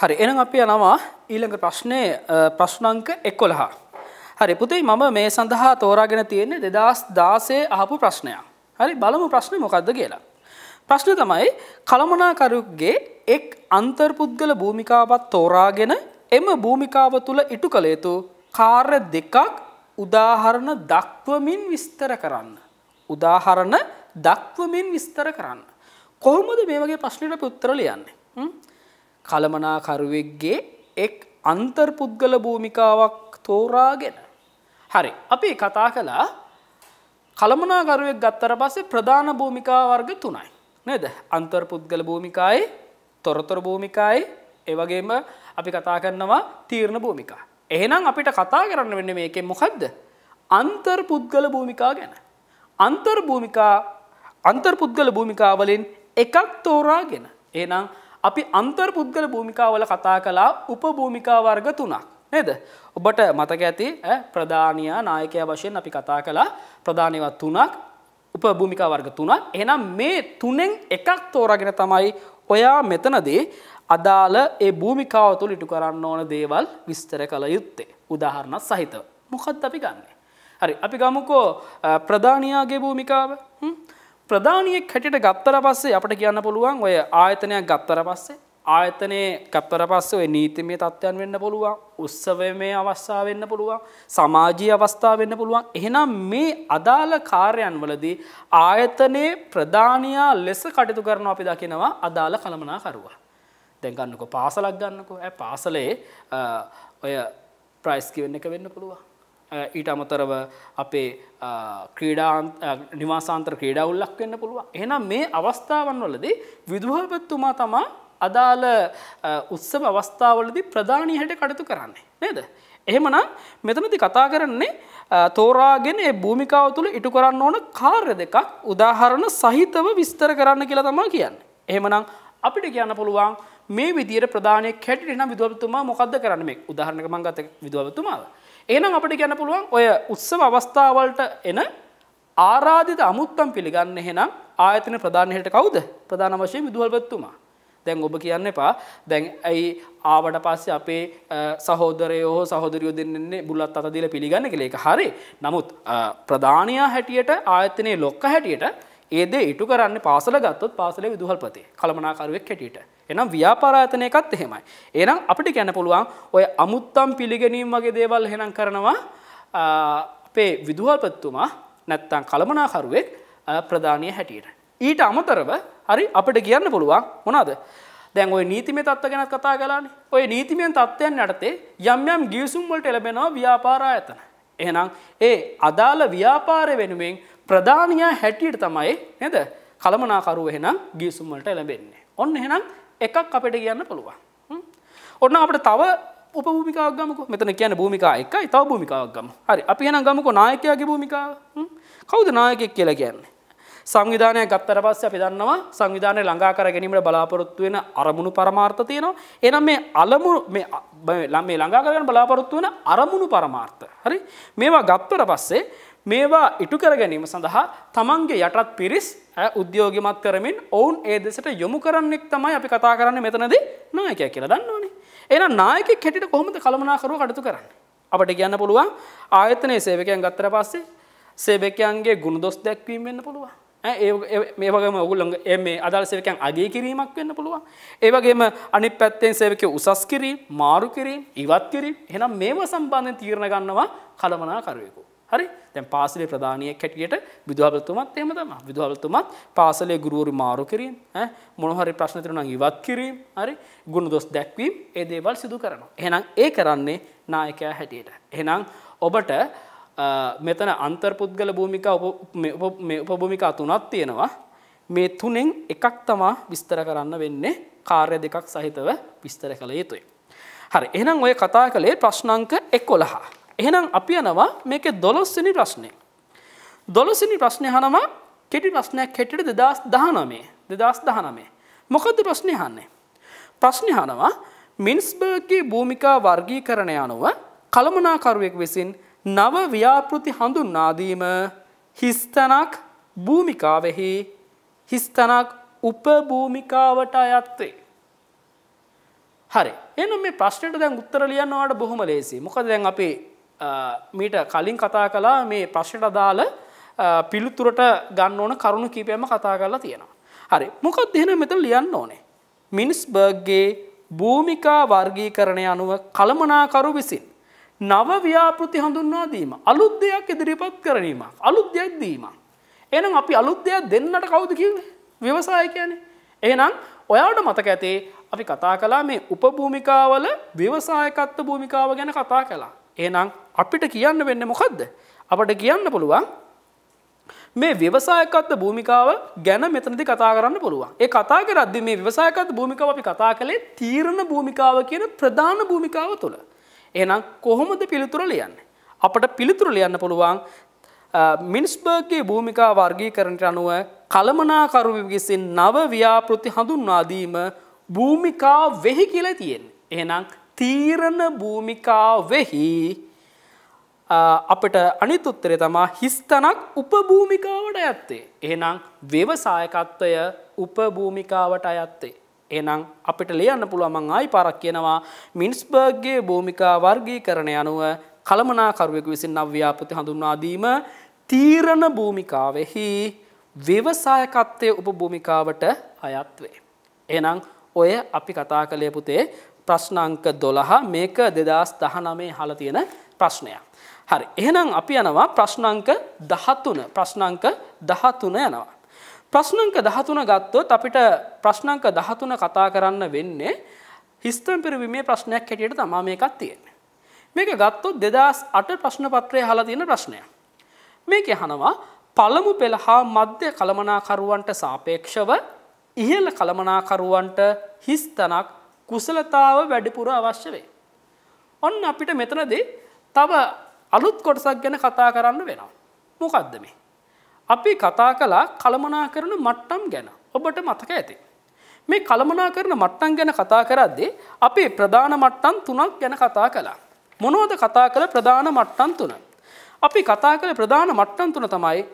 හරි එනම් අපි යනවා ඊළඟ ප්‍රශ්නය ප්‍රශ්නංක එක්කොළහා. හරි පුතේ මම මේ සඳහා තෝරාගෙන තියෙන්නේ දෙදස් දාසේ අහපු ප්‍රශ්නයක්. හරි බලමු ප්‍රශ්න මොකක්ද කියලා. ප්‍රශ්න තමයි කළමනාකරුගේ එක් අන්තර්පුද්ගල භූමිකාවත් තෝරාගෙන එම භූමිකාව තුළ ඉටු කළ යුතු කාර්ය දෙකක් උදාහරණ දක්වමින් විස්තර කරන්න. උදාහරණ දක්වමින් විස්තර කරන්න. කොහොමද මේ වගේ ප්‍රශ්නයට පුත්තර ලියන්නේ. කළමනාකරුවෙක්ගේ එක් අන්තර්පුද්ගල භූමිකාවක් තෝරාගෙන. හරි අපි කතා කළා කළමනාකරුවෙක් ගත්තර පස්සේ ප්‍රධාන භූමිකා වර්ග තුනයි. නද අන්තර්පුද්ගල භූමිකායි තොරතොර භූමිකායි ඒවගේම අපි කතා කරනවා තීරණ භූමිකා. එහෙනම් අපිට කතා කරන්න වෙන්න මේකෙන් මොකක්ද. අන්තර්පුද්ගල භූමිකා ගැන. අන්තර්භූමිකා අන්තර්පුද්ගල භූමිකාවලින් එකක් තෝරාගෙන. ඒනම් අපි අන්තර්පුද්ගල භූමිකාවල කතා කලා උපභූමිකා වර්ග තුනක්. නේද. ඔබට මතක ඇති ප්‍රධානයා නායකය වශයෙන් අපි කතා කලා ප්‍රධානවත් තුනක් උපභූමිකා වර්ග තුනක් එනම් මේ තුනෙන් එකක් තෝරගෙන තමයි ඔයා මෙතනදී අදාළ ඒ භූමිකාව තුළ ඉටු කරන්න ඕන දේවල් විස්තර කළ යුත්තේ. උදාහරණත් සහිතව. මොකත් අපි ගන්න. හරි අපි ගමුකෝ ප්‍රධානයාගේ භූමිකාව ප්‍රධානියෙක් හැටියට ගත්තර පස්සේ අපට කියන්න පුළුවන් ඔය ආයතනයක් ගත්තර පස්සේ ආයතනයේ කැප්තර පස්සේ ඔය නීතිමය තත්ත්වයන් වෙන්න පුළුවන් උත්සවමය අවස්ථා වෙන්න පුළුවන් සමාජීය අවස්ථා වෙන්න පුළුවන් එහෙනම් මේ අදාළ කාර්යයන් වලදී ආයතනයේ ප්‍රධානයා ලෙස කටයුතු කරනවා අපි දකිනවා අදාළ කළමනාකරුවා දැන් ගන්නකො පාසලක් ගන්නකො ඇ පාසලේ ඔය ප්‍රයිස් කිවෙන්න එක වෙන්න පුළුවන් ඊට අමතරව අපේ ක්‍රීඩා නිවාසාන්ත්‍ර ක්‍රීඩාවුල්ලක් වෙන්න පුළුවන්. එහෙනම් මේ අවස්ථාවන් වලදී විදුහල්පත්තුමා තමා අදාළ උත්සව අවස්ථාවලදී ප්‍රධානී හැට කටතු කරන්නේ නේද. එහෙමනම් මෙතනති කතා කරන්නේ තෝරාගෙන ඒ භූමිකාව තුළ ඉටු කරන්න ඕන කාර්ය දෙකක් උදාහරණ සහිතව විස්තර කරන්න කියලා තමා කියන්න. එහෙමනම් අපිට කියන්න පුළුවන් මේ විදිර ප්‍රධානය කැටිට නම් විදුවතුමා මොකක්ද කරන්නේ උදාහරණක මංගත විදුවතුමාව. එහෙනම් අපිට කියන්න පුළුවන් ඔය උත්සව අවස්ථාවලට එන ආරාධිත අමුත්තම් පිළිගන්න එහෙනම් ආයතන ප්‍රධාන හේට කවුද? ප්‍රධාන වශයෙන් විදුහල්පතිතුමා. දැන් ඔබ කියන්න එපා දැන් ඇයි ආවට පස්සේ අපේ සහෝදරයෝ සහෝදරියෝ දෙන්නේ බුලත් අත දීලා පිළිගන්න කියලා ඒක හරි. නමුත් ප්‍රධානියා හැටියට ආයතනයේ ලොක්ක හැටියට ඒ දේ ඉටු කරන්නේ පාසල ගත්තොත් පාසලේ විදුහල්පති. කළමනාකරුවෙක් හැටියට. එනම් ව්‍යාපාරායතන එකත් එහෙමයි. එහෙනම් අපිට කියන්න පුළුවන් ඔය අමුත්තම් පිළිගැනීම් වගේ දේවල් එහෙනම් කරනවා අපේ විදුහල්පතිතුමා නැත්තම් කළමනාකරුවෙක් ප්‍රධානීය හැටියට. ඊට අමතරව හරි අපිට කියන්න පුළුවන් මොනවාද? දැන් ඔය නීතිමය තත්ත්ව ගැන කතා කරලානේ. ඔය නීතිමය තත්ත්වයන් යටතේ යම් යම් ගිවිසුම් වලට එළඹෙනවා ව්‍යාපාරායතන. එහෙනම් ඒ අදාළ ව්‍යාපාරය වෙනුවෙන් ප්‍රධානියා හැටියට තමයි නේද? කළමනාකරුව එහෙනම් ගිවිසුම් වලට එළඹෙන්නේ. ඔන්න එහෙනම් එකක් අපට කියන්න පුළුවන් ඔන්න අපට තව උපභූමිකාගමක මෙතන කියන භූමිකා එකයි තව භූමිකාක්ගම හරි අපි එනම් ගමක නායකයාගේ භූමිකාව කවුද නායකෙක් කියලා කියන්නේ සංවිධානය ගත්තර පස්ස අපි දන්නවා සංවිධානය ළඟා කර ගැනීමට බලාපොරොත්තු වෙන අරමුණු පරමාර්ථ තියෙනවා එනම් මේ අලමු මේ ළඟා කරගෙන බලාපොරොත්තු වෙන අරමුණු පරමාර්ථ හරි මේවා ගත්තර පස්සේ මේවා ඉටු කර ගැනීම සඳහා තමන්ගේ යටත් පිරිස් උද්‍යෝගිමත් කරමින් ඔවුන් ඒ දෙසට යොමු කරන්නෙක් තමයි අපි කතා කරන්න මෙතනදී නායකය කියලා දන්නවනේ. එහෙනම් නායක කෙටිට කොහොමද කළමනාකරුව කටයුතු කරන්නේ? අපට කියන්න පුළුවන් ආයතනයේ සේවකයන් ගත්තට පස්සේ සේවකයන්ගේ ගුණදොස් දැක්වීම වෙන්න පුළුවන්. ඒ වගේම ඔගුල්ලො මේ අදල් සේවකයන් අගේ කිරීමක් වෙන්න පුළුවන්. ඒවගේම අනි පැත්තෙන් සේවක උසස් කිරීම මාරු කිරීම ඉවත් කිරීම හෙනම් මේම සම්බන්ධය තීරණ ගන්නවා කළමනා කරයකු. හරි දැන් පාසලේ ප්‍රධානියෙක් හැටියට විදුහල්තුමත් එහෙම තමයි. විදුහල්තුමත් පාසලේ ගුරුවරු මාරු කිරීම ඈ මොන හරි ප්‍රශ්න තියෙනවා නම් ඉවත් කිරීම හරි ගුණ දොස් දැක්වීම ඒ දේවල් සිදු කරනවා. එහෙනම් ඒ කරන්නේ නායකයා හැටියට. එහෙනම් ඔබට මෙතන අන්තර්පුද්ගල භූමිකා උපභූමිකා තුනක් තියෙනවා. මේ තුනෙන් එකක් තමා විස්තර කරන්න වෙන්නේ කාර්ය දෙකක් සහිතව විස්තර කළ යුතුයි. හරි එහෙනම් ඔය කතා කළේ ප්‍රශ්නාංක 11. එහෙනම් අපි යනවා මේකේ 12 වෙනි ප්‍රශ්නේ. 12 වෙනි ප්‍රශ්නේ අහනවා කෙටි ප්‍රශ්නයක් හැටියට 2019 2019. මොකද්ද ප්‍රශ්නේ අහන්නේ? ප්‍රශ්නේ අහනවා මින්ස්බර්ග්ගේ භූමිකා වර්ගීකරණය අනුව කළමනාකරුවෙක් විසින් නව ව්‍යාපෘති හඳුන්වා දීම හිස්තනක් භූමිකාවෙහි හිස්තනක් උපභූමිකාවට අයත් වේ. හරි. එහෙනම් මේ ප්‍රශ්නෙට දැන් උත්තර ලියන්න ඔයාලට බොහොම ලේසියි. මොකද දැන් අපේ මීට කලින් කතා කලා මේ ප්‍රශ්නට අදාළ පිළිතුරට ගන්න ඕන කරුණු කීපයම කතා කරලා තියෙනවා. හරි මොකක් දෙන මෙත ලියන්න ඕනේ. මිනිස්බර්ගගේ භූමිකා වර්ගීකරණය අනුව කළමනාකරු විසින්. නව ව්‍යාපෘති හඳුන්වා දීම. අලුත් දෙයක් ඉදිරිපත් කරනීම. අලුත් දෙයක් දීම. එනම් අපි අලුත් දෙයක් දෙන්නට කවුද කිව්වේ? ව්‍යවසායකයනේ. එහෙනම් ඔයාට මතක ඇතේ අපි කතා කලා මේ උපභූමිකාවල ව්‍යවසායකත්ව භූමිකාව ගැන කතා කලා. ඒනම් අපිට කියන්න වෙන්න මොකක්ද. අපට කියන්න පුළුවන් මේ ව්‍යවසායකත්ත භූමිකාව ගැන මෙතනදි කතා කරන්න පුළුවන් ඒ කතා කරද්දි මේ ව්‍යවසායකත් භූමිකාව අපි කතා කළේ තීරණ භූමිකාව කියන ප්‍රධාන භූමිකාව තුළ. එනම් කොහොමද පිළිතුර ලියන්න. අපට පිළිතුර ලියන්න පුළුවන් මිනිස්බර්ගගේ භූමිකා වර්ගී කරනට අනුව කළමනාකරුව විසින් නව ව්‍යාපෘති හඳුන්වාදීම භූමිකා වෙහි කියලා තියෙන්. එහනම් තීරණ භූමිකාවෙහි අපට අනිතුත්තරය තමා හිස්තනක් උපභූමිකාවට ඇත්තේ. එහනම් ව්‍යවසායකත්වය උපභූමිකාවට අයත්තේ. එනම් අපිට ලියන්න පුළුවමං ආයි පරක් කියනවා මිනිස්බර්ගගේ භූමිකා වර්ගී කරන යනුව කළමනාකරුවෙකු විසින් අව්‍යාපති හඳුන්වාදීම තීරණ භූමිකාවෙහි ව්‍යවසායකත්වය උපභූමිකාවට අයත්වේ. එනම් ඔය අපි කතා කළේ පුතේ ප්‍රශ්නාංක දොළහා මේක දෙදස් දහනමේ හල තියෙන ප්‍රශ්නයක්. හරි එහෙනම් අපි යනවා ප්‍රශ්නංක දහතුන ප්‍රශ්නංක දහතුන යනවා. ප්‍රශ්නංක දහතුන ගත්තොත් අපිට ප්‍රශ්නංක දහතුන කතා කරන්න වෙන්නේ හිස්තම් පිරවීමේ ප්‍රශ්නයක් හැටියට තමා මේකත් තියෙන්නේ. මේක ගත්තොත් දෙදස් අට ප්‍රශ්න පත්‍රය හලා තියෙන ප්‍රශ්නය. මේක හනවා පළමු පෙළ හා මධ්‍ය කළමනාකරුවන්ට සාපේක්ෂව ඉහළ කළමනාකරුවන්ට හිස්තනක් කුසලතාව වැඩිපුර අවශ්‍ය වේ. ඔන්න අපිට මෙතනදී තව අලුත් කොටසක් ගැන කතා කරන්න වෙනවා. මොකක්ද මේ. අපි කතා කලා කළමනා කරන මට්ටම් ගැන ඔබට මතක ඇති. මේ කළමනා කරන මට්ටම් ගැන කතා කරද්දේ අපේ ප්‍රධාන මට්ටම් තුනක් ගැන කතා කලා. මොනෝද කතා කළ ප්‍රධාන මට්ටම් තුන. අපි කතා කළ ප්‍රධාන මට්ටම් තුන තමයි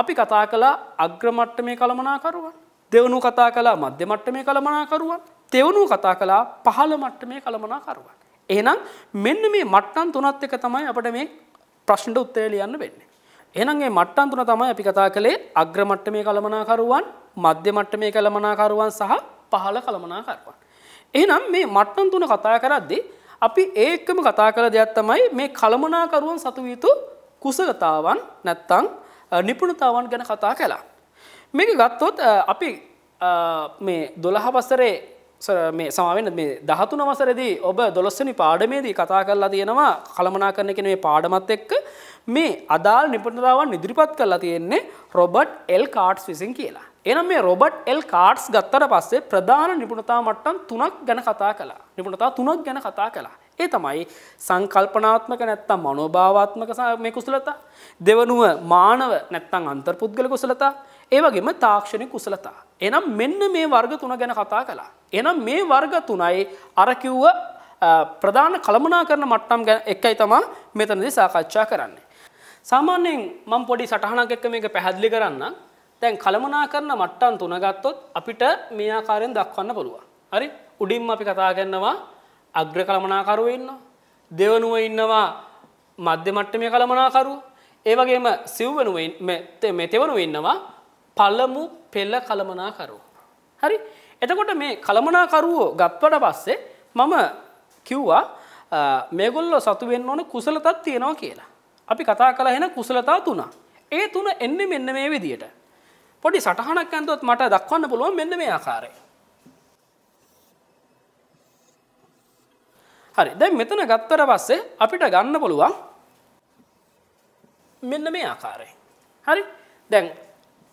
අපි කතා කලා අග්‍රමට්ට මේ කළමනාකරුවන් දෙවනු කතා කලා මධ්‍යමට්ට මේ කළමනාකරුවන් තෙවුණු කතා කලා පහළ මට්ටමේ කළමනාකරුවන්. එහෙනම් මෙන්න මේ මට්ටන් තුනත් එක තමයි අපට මේ ප්‍රශ්නට උත්තරය ලියන්න වෙන්නේ. එහනගේ මට්ටන් තුන තමයි අපි කතා කළේ අග්‍ර මට්ටමේ කළමනාකරුවන් මධ්‍ය මට්ටමේ කළමනාකරුවන් සහ පහළ කළමනාකරුවන්. එහනම් මේ මට්ටන් තුන කතා කරද්දි අපි ඒකම කතා කළ දෙයක් තමයි මේ කළමනාකරුවන් සතුවිතු කුසගතාවන් නැත්තං නිපුණතාවන් ගැන කතා කලා. මේක ගත්තොත් අපි මේ දොළහ වසරේ මේ සමාවෙන් මේ දහතු නවසරදී ඔබ දොළොස්සනි පාඩමේදී කතා කරලා තියෙනවා කළමනා කරන කෙන මේ පාඩමත් එක්ක මේ අදාල් නිපටතාවන් ඉදිරිපත් කරලා තියෙන්නේ රොබට් එල් කාඩ්ස් විසින් කියලා. එනම් මේ රොබට් එල් කාඩ්ස් ගත්තට පස්සේ ප්‍රධාන නිපුණතා මට්ටම් තුනක් ගැන කතා කලා නිපුණතා තුනක් ගැන කතා කලා. ඒ තමයි සංකල්පනාත්මක නැත්තම් මනෝභාවාත්මක මේ කුසලතා. දෙවනුව මානව නැත්තං අන්තර්පුද්ගල කුසලතා ඒ වගේම තාක්ෂණය කුසලතා. එනම් මෙන්න මේ වර්ග තුන ගැන කතා කළා. එනම් මේ වර්ග තුනයි අර කිව්ව ප්‍රධාන කළමනාකරන මට්ටම් ගැන එකයි තමා මෙතනදී සාකච්ඡා කරන්නේ. සාමාන්‍යයෙන් මම පොඩි සටහනක් එක්ක මේක පැහැදිලි කරන්න. දැන් කළමනාකරන මට්ටම් තුන ගත්තොත් අපිට මේ ආකාරයෙන් දක්වන්න පුළුවන්. හරි? උඩින්ම අපි කතා කරනවා අග්‍ර කළමනාකරුවෝ ඉන්නවා. දෙවනුව ඉන්නවා මධ්‍ය මට්ටමේ කළමනාකරුවෝ. ඒ වගේම සිව්වනුව මේ තෙවනුව ඉන්නවා පළමු පෙල්ල කළමනාකරු. හරි එතකොට මේ කළමනාකරුවෝ ගත්වට පස්සේ මම කිව්වා මේගොල්ලො සතුවෙන් ඕන කුසලතත් තියෙනවා කියලා. අපි කතා කලා හෙන කුසලතා තුනා. ඒ තුන එන්න මෙන්න මේ විදියට. පොඩි සටහනක් ඇන්තුවත් මට දක්වන්න පුළුවන් මෙන්න මේ ආකාරය. හරි දැන් මෙතන ගත්තර පස්සේ අපිට ගන්න පුළුවන් මෙන්න මේ ආකාරය. හරි දැන්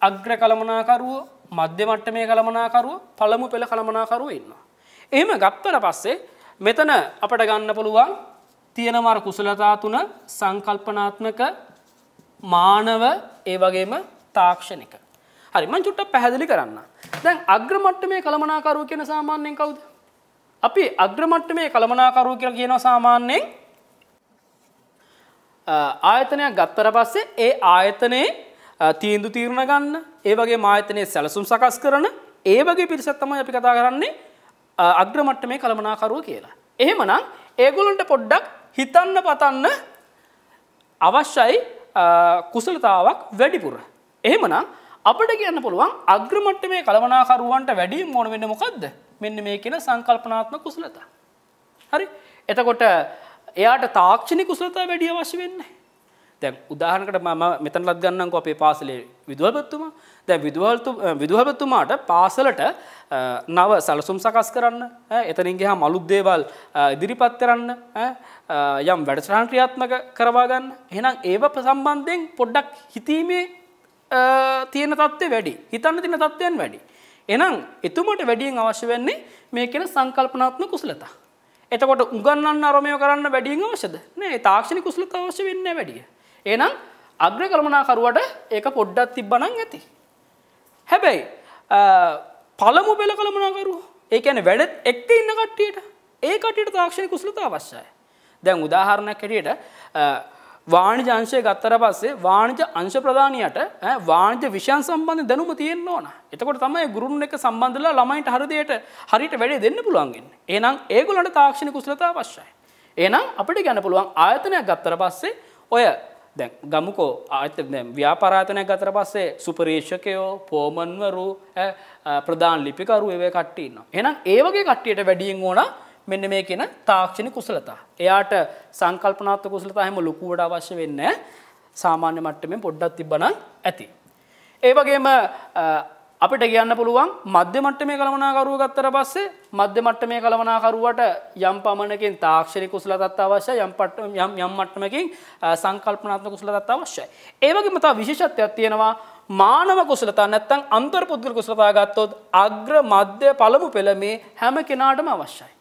අග්‍ර කළමනාකරුව මධ්‍ය මට්ටමේ කළමනාකරුව පළමු පෙළ කළමනාකරුව ඉන්න. එහෙම ගත්තට පස්සේ මෙතන අපට ගන්න පුළුවන් තියෙනවර කුසලතා තුන සංකල්පනාත්මක මානව ඒ වගේම තාක්ෂණික. හරිම චුට්ට පැහැදිලි කරන්න. දැන් අග්‍රමට්ටමේ කළමනාකරුව කියන සාමාන්‍යයෙන් කවුද. අපි අග්‍රමට්ටමේ කළමනාකරුව කියලා කියනව සාමාන්‍යයෙන් ආයතනයක් ගත්තර පස්සේ ඒ ආයතනයේ තීන්දු තීරණ ගන්න ඒ වගේ මායතනයේ සැලසුම් සකස් කරන ඒ වගේ පිරිසත් තමයි අපි කතා කරන්නේ අග්‍රමට්ටමේ කළමනාකරුව කියලා. එහෙමනම් ඒගොල්ලන්ට පොඩ්ඩක් හිතන්න පතන්න අවශ්‍යයි කුසලතාවක් වැඩිපුර. එහෙමනම් අපට කියන්න පුළුවන් අග්‍රමට්ටමේ කළමනාකරුවන්ට වැඩි මොන වෙන්න මොකක්ද මෙන්න මේ කියන සංකල්පනාත්ම කුසලතා. හරි එතකොට එයාට තාක්ෂණි කුසලතා වැඩිය අවශ්‍ය වෙන්නේ. දැන් උදාහරණකට මම මෙතනලත් ගන්නම්කෝ අපේ පාසලේ විදුහල්පතිතුමා. දැන් විදුහල්තු විදුහල්පතිතුමාට පාසලට නව සැලසුම් සකස් කරන්න, එතනින් ගියාම අලුත් දේවල් ඉදිරිපත් කරන්න, යම් වැඩසටහන් ක්‍රියාත්මක කරවා ගන්න. එහෙනම් ඒව සම්බන්ධයෙන් පොඩ්ඩක් හිතීමේ තියෙන තත්ත්වය වැඩි. හිතන්න තියෙන තත්ත්වයන් වැඩි. එහෙනම් එතුමට වැඩියෙන් අවශ්‍ය වෙන්නේ මේ කියන සංකල්පනාත්මක කුසලතා. එතකොට උගන්වන්න අරමය කරන්න වැඩියෙන් අවශ්‍යද? නෑ, තාක්ෂණික කුසලතා අවශ්‍ය වෙන්නේ නැහැ වැඩිය. එනම් අග්‍ර කළමනාකරුවට ඒක පොඩ්ඩත් තිබ්බනං ඇති. හැබැයි පළමු පෙළ කළමනාකරු ඒකන වැඩත් එක්ක ඉන්න කට්ටියට ඒ කටට තාක්ෂණ කුසලතා අවශ්‍යය. දැන් උදාහරණයක් කැටියට වාණජ අංශය ගත්තර පස්සේ වාණජ අංශ ප්‍රධානයට වාණජ විෂයන් සම්බන්ධ දැනුම තියෙන්න ඕන. එතකොට තමයි ගුරුන් එක සම්බන්ධලා ළමයින්ට හරිදයට හරියට වැඩේ දෙන්න පුළුවන්ගෙන්. එහෙනම් ඒගොල්ලන්ට තාක්ෂණික කුසලතා අවශ්‍යයි. එහෙනම් අපිට ගන්න පුළුවන් ආයතනයක් ගත්තර පස්සේ ඔය දැන් ගමුකෝ ආත ව්‍යාපාරාතනයක් ගතර පස්සේ සුපරේෂකයෝ පෝමන්වරු ප්‍රධාන ලිපිකරු ඒව කට්ටන්න. එනම් ඒවගේ කට්ටියට වැඩියෙන් ඕන මෙන්න මේ කියෙන තාක්ෂණ කුසලතා. එයාට සංකල්පනාත්ත කුසලතා හැම ලොකුවට අවශ්‍ය වෙන්න සාමාන්‍ය මට්ටමෙන් පොඩ්ඩත් තිබන ඇති. ඒවගේම අපිට කියන්න පුළුවන් මධ්‍යමට්ට මේ කළමනාකරුව ගත්තර පස්සේ මධ්‍යමට්ට මේ කළමනාකරුවට යම් පමණකින් තාක්ෂණ කුසලතත් අවශ්‍ය යම් පට යම් යම් මට්ටමකින් සංකල්පනාත්ම කුසලතත් අවශ්‍යයි. ඒවගේ මතා විශේෂත්වයක් තියෙනවා මානව කුසලතා නැත්තං අන්තර් පුද්ගල කුසලතා ගත්තොත් අග්‍ර මධ්‍ය පළමු පෙළ මේ හැම කෙනාටම අවශ්‍යයි.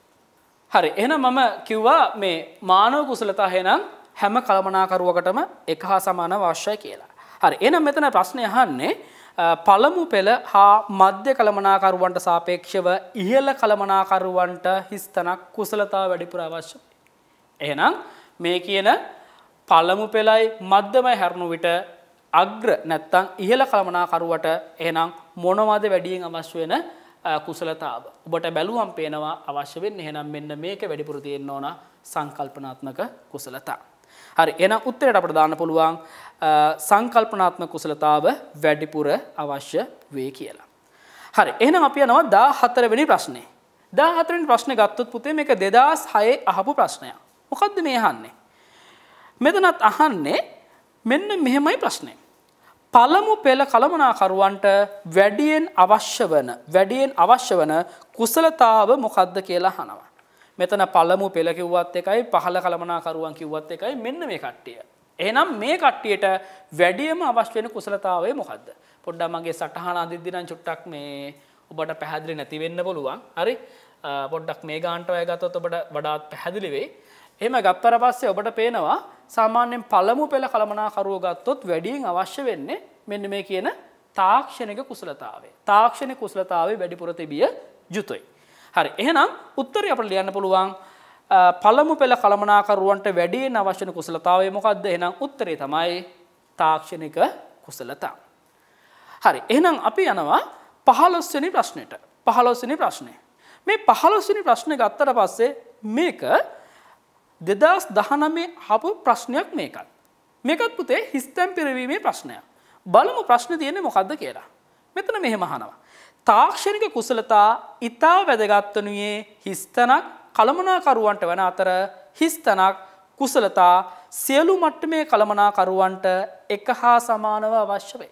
හරි එන මම කිව්වා මේ මානව කුසලතා හෙනම් හැම කළමනාකරුවකටම එක හා සමාන අවශ්‍යයි කියලා. හරි එනම් මෙතන ප්‍රශ්නය අහන්නේ පළමු පෙළ හා මධ්‍ය කළමනාකරුවන්ට සාපේක්ෂව ඉහළ කළමනාකරුවන්ට හිස්තනක් කුසලතා වැඩිපුර අවශ්‍ය. එහනම් මේ කියන පළමු පෙළයි මධ්‍යමයි හැරුණු විට අග්‍ර නැත්තං ඉහළ කළමනාකරුවට එහනම් මොනවාද වැඩියෙන් අවශ්‍ය වෙන කුසලතාව. ඔබට බැලුවම් පේනවා අවශ්‍ය වෙන් එහෙනම් මෙන්න මේක වැඩිපුර තියෙන්න ඕන සංකල්පනාත්මක කුසලතා. හරි එන උත්තරයට අපට දාන්න පුළුවන් සංකල්පනාත්ම කුසලතාව වැඩිපුර අවශ්‍ය වේ කියලා. හරි එහෙනම් අපි යනවා 14 වෙනි ප්‍රශ්නේ. 14 වෙනි ප්‍රශ්නේ ගත්තොත් පුතේ මේක 2006 අහපු ප්‍රශ්නයක්. මොකද්ද මේ අහන්නේ? මෙතනත් අහන්නේ මෙන්න මෙහෙමයි ප්‍රශ්නේ. පළමු පෙළ කළමනාකරුවන්ට වැඩියෙන් අවශ්‍ය වන වැඩියෙන් අවශ්‍ය වන කුසලතාව මොකද්ද කියලා අහනවා. මෙතන පළමු පෙළ කිව්වත් එකයි පහළ කළමනාකරුවන් කිව්වත් එකයි මෙන්න මේ කට්ටිය. එහෙනම් මේ කට්ටියට වැඩියම අවශ්‍ය වෙන කුසලතාවය මොකද්ද? පොඩ්ඩක් මගේ සටහන අදිද්දී නම් චුට්ටක් මේ ඔබට පැහැදිලි නැති වෙන්න පුළුවන්. හරි. පොඩ්ඩක් මේ ගානට අය ගත්තොත් ඔබට වඩාත් පැහැදිලි වෙයි. එහෙම ගත්තර පස්සේ ඔබට පේනවා සාමාන්‍යයෙන් පළමු පෙළ කළමනාකරුව ගත්තොත් වැඩියෙන් අවශ්‍ය වෙන්නේ මෙන්න මේ කියන තාක්ෂණික කුසලතාවය. තාක්ෂණික කුසලතාවේ වැඩිපුර තිබිය යුතුයි. හරි එහෙනම් උත්තරය අපට ලියන්න පුළුවන් පළමු පෙළ කළමනාකරුවන්ට වැඩියෙන් අවශ්‍යන කුසලතාවය මොකක්ද එහෙනම් උත්තරේ තමයි තාක්ෂණික කුසලතා. හරි එහෙනම් අපි යනවා පහලොස්වනි ප්‍රශ්නයට පහලොස්වනි ප්‍රශ්නය. මේ පහලොස්වනි ප්‍රශ්නය ගත්තට පස්සේ මේක දෙදස් දහනමේ හපු ප්‍රශ්නයක් මේකත්. මේකත් පුතේ හිස්තැම් පිරවීමේ ප්‍රශ්නය. බලමු ප්‍රශ්න තියෙන මොකක්ද කියලා. මෙතන මෙහෙ මහනවා. තාක්ෂණික කුසලතා ඉතා වැදගත්වනුයේ හිස්තනක් කළමනාකරුවන්ට වන අතර හිස්තනක් කුසලතා සියලු මට්ටමේ කළමනාකරුවන්ට එක හා සමානව අවශ්‍ය වේ.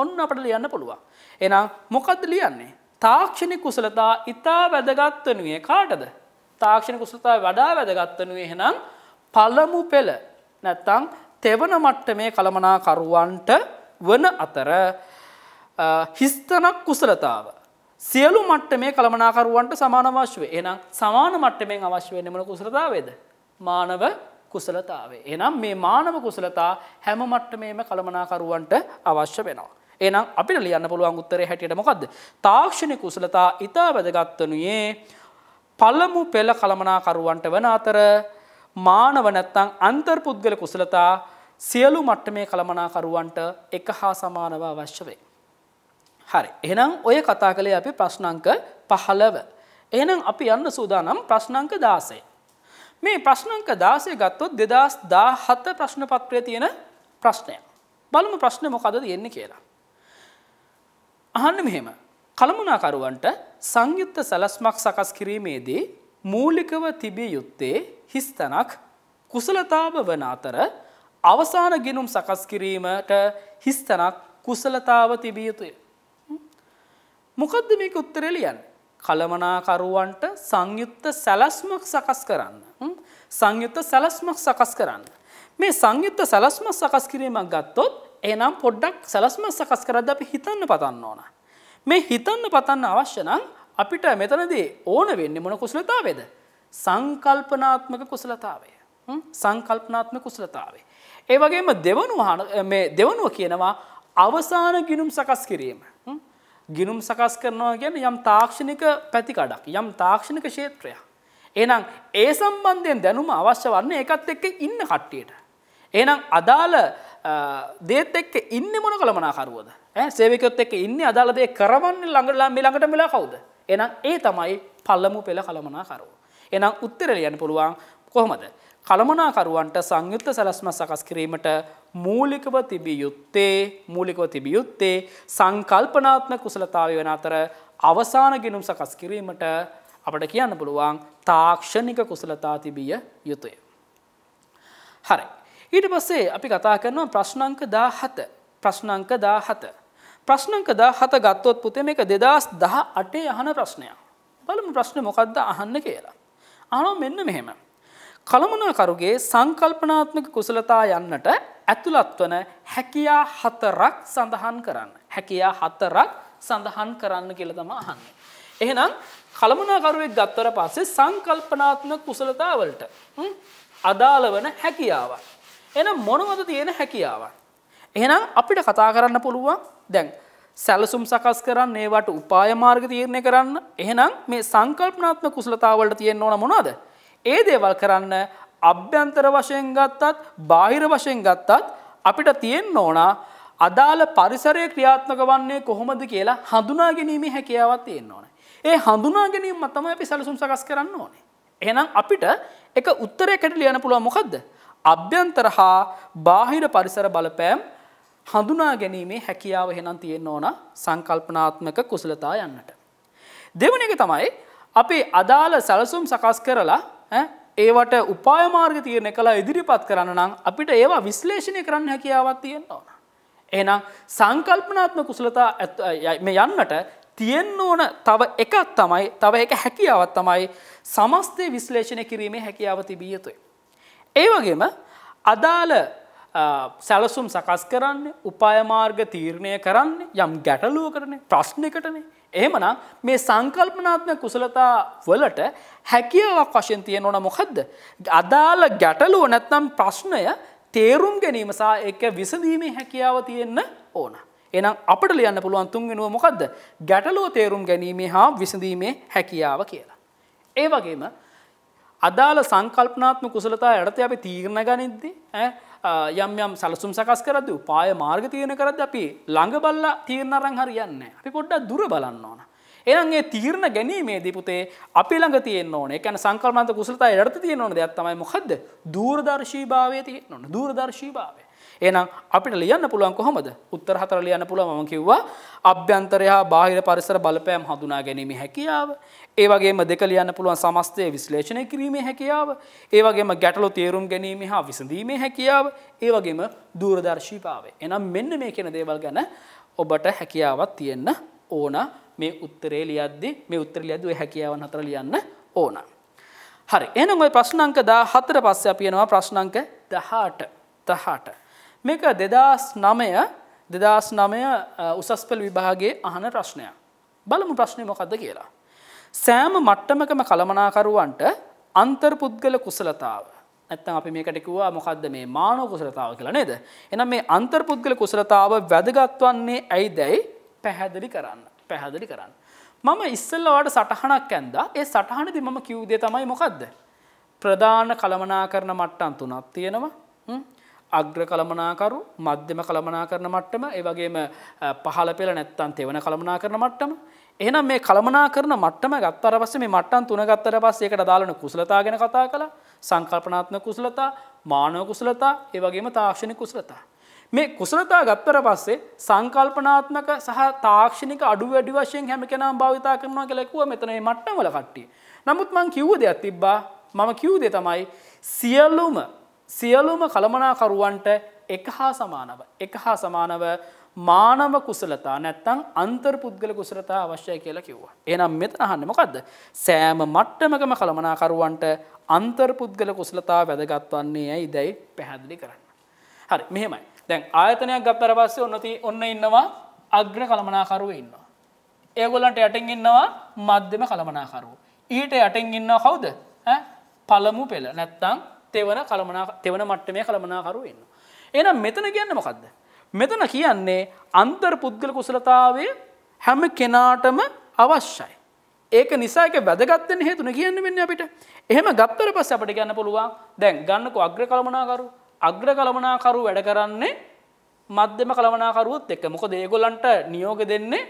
ඔන්න අපට ලියන්න පුළුවන්. එනම් මොකද ලියන්නේ. තාක්ෂණි කුසලතා ඉතා වැදගත්වනුයේ කාටද. තාක්ෂණ කුසලතා වඩා වැදගත්වනුවේ හෙනම් පළමු පෙළ නැත්තං තෙවන මට්ටමේ කළමනාකරුවන්ට වන අතර හිස්තනක් කුසලතාව. සියලු මට්ටමේ කළමනාකරුවන්ට සමාන අවශ්‍යවේ එනම් සමාන මට්ටමෙන් අවශ්‍ය වෙනමන කුසලතාවේද. මානව කුසලතාවේ. එනම් මේ මානව කුසලතා හැම මට්ටමේම කළමනාකරුවන්ට අවශ්‍ය වෙනවා. එනම් අපිට ලියන්න පුළුවන් උත්තරේ හැටියට මොකක්ද. තාක්ෂණ කුසලතා ඉතා වැදගත්වනුයේ පළමු පෙළ කළමනාකරුවන්ට වන අතර මානව නැත්තං අන්තර්පුද්ගල කුසලතා සියලු මට්ටමේ කළමනාකරුවන්ට එක හා සමානව අවශ්‍යවේ. හරි එහෙනම් ඔය කතා කළේ අපි ප්‍රශ්නංක පහළව. එහෙනම් අපි යන්න සූදානම් ප්‍රශ්නංක දාසේ. මේ ප්‍රශ්නංක දාසය ගත්තොත් දෙදස් දාහත්ත ප්‍රශ්න පත්‍රය තියෙන ප්‍රශ්නය. බලමු ප්‍රශ්න මොකද තියෙන්නේ කියලා. අහන්න මෙහෙම කළමුණාකරුවන්ට සංයුත්ත සැලස්මක් සකස් කිරීමේදී මූලිකව තිබිය යුත්තේ හිස්තනක් කුසලතාව වන අතර අවසාන ගිනුම් සකස් කිරීමට හිස්තනක් කුසලතාව තිබිය යුතුය. මොකද්ද මේක උත්තරය ලියන්නේ? කළමනාකරුවන්ට සංයුක්ත සැලැස්මක් සකස් කරන්න. සංයුක්ත සැලැස්මක් සකස් කරන්න. මේ සංයුක්ත සැලැස්මක් සකස් කිරීමක් ගත්තොත් එනම් පොඩ්ඩක් සැලැස්මක් සකස් කරද්දී අපි හිතන්න පතන්න ඕන. මේ හිතන්න පතන්න අවශ්‍ය නම් අපිට මෙතනදී ඕන වෙන්නේ මොන කුසලතාවේද? සංකල්පනාත්මක කුසලතාවය. සංකල්පනාත්මක කුසලතාවය. ඒ වගේම දෙවනුව මේ දෙවනුව කියනවා අවසාන ගිනුම් සකස් කිරීම. ගිනුම් සකස් කරනවා ගැන යම් තාක්ෂණික පැතිකඩක් යම් තාක්ෂණික ශේත්‍රය. එනම් ඒ සම්බන්ධයෙන් දැනුම අවශ්‍ය වන්නේ එකත් එක්ක ඉන්න කට්ටියට. එනම් අදාළ දේත් එක්ක ඉන්න මොන කළමනාකරුවද සේවකොත් එක් ඉන්න අදාලදේ කරවන්න ළඟලා මිළඟට මිලා කවුද. එනම් ඒ තමයි පල්ලමු පෙළ කළමනාකරුව. එනම් උත්තරල යන්න පුළුවන් කොහොමද. කළමනාකරුවන්ට සංයුත්ත සැලස්ම සකස් කිරීමට මූලිකව තිබිය යුත්තේ මූලිකව තිබිය යුත්තේ සංකල්පනාත්ම කුසලතාව වන අතර අවසාන ගෙනුම් සකස් කිරීමට අපට කියන්න පුළුවන් තාක්ෂණික කුසලතා තිබිය යුතුය. හරි. ඊට පස්සේ අපි කතා කරනවා ප්‍රශ්නංක දා හත ප්‍රශ්නංක දා හත. ප්‍රශ්නංක දා හත ගත්තොත් පුතේ මේක දෙදස් දහ අටේ අහන ප්‍රශ්නයක්. බලමු ප්‍රශ්න මොකක්ද අහන්න කියලා. අහනෝ මෙන්න මෙහෙම. කළමනාකරුගේ සංකල්පනාත්මක කුසලතා යන්නට ඇතුළත්වන හැකියා හතරක් සඳහන් කරන්න. හැකියා හතරක් සඳහන් කරන්න කියලා තමයි අහන්නේ. එහෙනම් කළමනාකරුවෙක් ගත්තර පස්සේ සංකල්පනාත්මක කුසලතාවලට අදාළ වන හැකියාවක්. එහෙනම් මොනවද තියෙන හැකියාවක්? එහෙනම් අපිට කතා කරන්න පුළුවන් දැන් සැලසුම් සකස් කරන්න ඒවට උපාය මාර්ග තීරණය කරන්න. එහෙනම් මේ සංකල්පනාත්මක කුසලතාවලට තියෙන්න ඕන මොනවද? ඒ දේවල් කරන්න අභ්‍යන්තර වශයෙන් ගත්තත් බාහිර වශයෙන් ගත්තත් අපිට තියෙන් ඕනා අදාළ පරිසරය ක්‍රියාත්මක වන්නේ කොහොමද කියලා හඳුනා ගැනීමේ හැකියාවත් තියෙන්න්න ඕන. ඒ හඳුනා ගැනීම මතම අපි සැලසුම් සකස් කරන්න ඕනේ. එහෙනම් අපිට එක උත්තරයකට ලියන පුළුවන් මොකක්ද. අභ්‍යන්තර හා බාහිර පරිසර බලපෑම් හඳුනා ගැනීමේ හැකියාව හෙනම් තියෙන් ඕන සංකල්පනාත්මක කුසලතා යන්නට. දෙවන එක තමයි අපේ අදාළ සැලසුම් සකස් කරලා ඒවට උපායමාර්ග තියෙන කලා ඉදිරිපත් කරන්න නම් අපිට ඒවා විශ්ලේෂණය කරන්න හැකියාවත් තියෙන්න ඕන. එනම් සංකල්පනාත්ම කුසලතා යන්නට තියෙන්න ඕන තව එකක් තමයි තව එක හැකියාවත් තමයි සමස්තය විශ්ලේෂණය කිරීමේ හැකියාව තිබිය යුතුයි. ඒ වගේම අදාළ සැලසුම් සකස් කරන්න උපායමාර්ග තීරණය කරන්න යම් ගැටලුව කරන ප්‍රශ්නකටනේ. එහෙමනම් මේ සංකල්පනාත්ම කුසලතා වලට හැකියාවක් වශයෙන් තියෙනවන මොකක්ද. අදාළ ගැටලුව නැත්නම් ප්‍රශ්නය තේරුම් ගැනීම සා එක විසඳීමේ හැකියාව තියෙන්න ඕන. එනම් අපට ලියන්න පුළුවන් තුන්ගෙනුව මොකක්ද ගැටලුව තේරුම් ගැනීමේ හා විසඳීමේ හැකියාව කියලා. ඒ වගේම අදාළ සංකල්පනාත්ම කුසලතා යටත අපි තීරණ ගනිද්දි යම් යම් සැලසුම් සකස් කරද උපාය මාර්ග තීරණ කරද අපි ළඟ බල්ලා තීරණ අරන් හරියන්නේ අපි පොඩ්ඩක් දුර බලන්න ඕන. එනම් ඒ තීරණ ගැනීමේදී පුතේ අපි ළඟ තියෙන්න ඕනේ. ඒ කියන්නේ සංකල්පනාත්මක කුසලතාවය යටත තියෙන්න ඕන දෙයක් තමයි මොකද්ද? දූරදර්ශීභාවය තියෙන්න ඕන. දූරදර්ශීභාවය. එහෙනම් අපිට ලියන්න පුළුවන් කොහොමද? උත්තර හතර ලියන්න පුළුවන් මම කිව්වා අභ්‍යන්තරය හා බාහිර පරිසර බලපෑම් හඳුනා ගැනීමේ හැකියාව. ඒ වගේම දෙක ලියන්න පුළුවන් සමස්තය විශ්ලේෂණය කිරීමේ හැකියාව. ඒ වගේම ගැටලු තේරුම් ගැනීම හා විසඳීමේ හැකියාව. ඒ වගේම දූරදර්ශීභාවය. එහෙනම් මෙන්න මේ කියන දේවල් ගැන ඔබට හැකියාවක් තියෙන්න ඕන මේ උත්තරේ ලියද්දි මේ උත්තර ලියද්දි ඔය හැකියාවන් හතර ලියන්න ඕන. හරි. එහෙනම් ওই ප්‍රශ්න අංක 14 පස්සේ අපි යනවා ප්‍රශ්න අංක 18. 18. මේක 2009 2009 උසස් පෙළ විභාගයේ අහන ප්‍රශ්නයක්. බලමු ප්‍රශ්නේ මොකද්ද කියලා. සෑම මට්ටමකම කළමනාකරුවන්ට අන්තර් පුද්ගල කුසලතාව ඇත්තම් අපි මේකට කිව්වා මොකද්ද මේ මානව කුසලතාව කියලා නේද? එහෙනම් මේ අන්තර්පුද්ගල කුසලතාව වැදගත් වන්නේ ඇයිදයි පැහැදිලි කරන්න. පැහැදිලි කරන්න. මම ඉස්සල්ලවාට සටහනක් ඇන්ද ඒ සටහනදි මම කිව්දේ තමයි මොකක්ද. ප්‍රධාන කළමනා කරන මට්ටන් තුනක් තියෙනවා. අග්‍ර කළමනාකරු මධ්‍යම කළමනා කරන මට්ටම ඒවගේම පහල පෙළ නැත්තන් තෙවන කළමනා කරන මට්ටම එහෙනම් මේ කළමනා කරන මට්ටම ගත්තර පස්ස මේ මට්ටන් තුන ගත්තර පස්ස ඒකට දාලන කුසලතා ගැන කතා කළ සංකල්පනාත්ම කුසලතා මානව කුසලතා ඒවගේම තාක්ෂණ කුසලතා මේ කුසලතා ගත්තර පස්සේ සංකල්පනාත්මක සහ තාක්ෂණික අඩු වැඩි වශයෙන් හැම කෙනම් භාවිතා කරනවා කෙලෙකුව මෙතනේ මට්ටමල කට්ටිය. නමුත් මං කිව්ව දෙයක් තිබ්බා මම කිව් දෙ තමයි සියල්ලුම සියලුම කළමනාකරුවන්ට එක හා සමානව. එක හා සමානව මානව කුසලතා නැත්තං අන්තර්පුද්ගල කුසලතා අවශ්‍යය කියලා කිව්වා. එනම් මෙතන අහන්න මොකක්ද. සෑම මට්ටමකම කළමනාකරුවන්ට අන්තර්පුද්ගල කුසලතා වැදගත්වන්නේ ඇයි දැයි පැහැදිලි කරන්න. හරි මෙහෙමයි. දැන් ආයතනයක් ගත්තර පස්සේ ඔන්නති ඔන්න ඉන්නවා අග්‍ර කළමනාකරුව ඉන්නවා. ඒගොලන්ට යටෙන් ඉන්නවා මධ්‍යම කළමනාකරුව. ඊට යටෙන් ඉන්නවා කවුද පළමු පෙළ නැත්තං තෙවන තෙවන මට්ටමේ කළමනාකරු ඉන්න. එනම් මෙතන කියන්න මොකක්ද. මෙතන කියන්නේ අන්තර් පුද්ගල කුසලතාවය හැම කෙනාටම අවශ්‍යයි. ඒක නිසාක වැදගත්තන හේතුන කියන්න වෙන්න අපිට එහෙම ගත්තර පස් අපට ගන්න පුළුවන් දැන් ගන්නක අග්‍ර කළමනාකරු අග්‍ර කළමනාකරු වැඩ කරන්නේ මධ්‍යම කළමනාකරුවත් එක්ක මොකද ඒගොල්ලන්ට නියෝග දෙන්නේ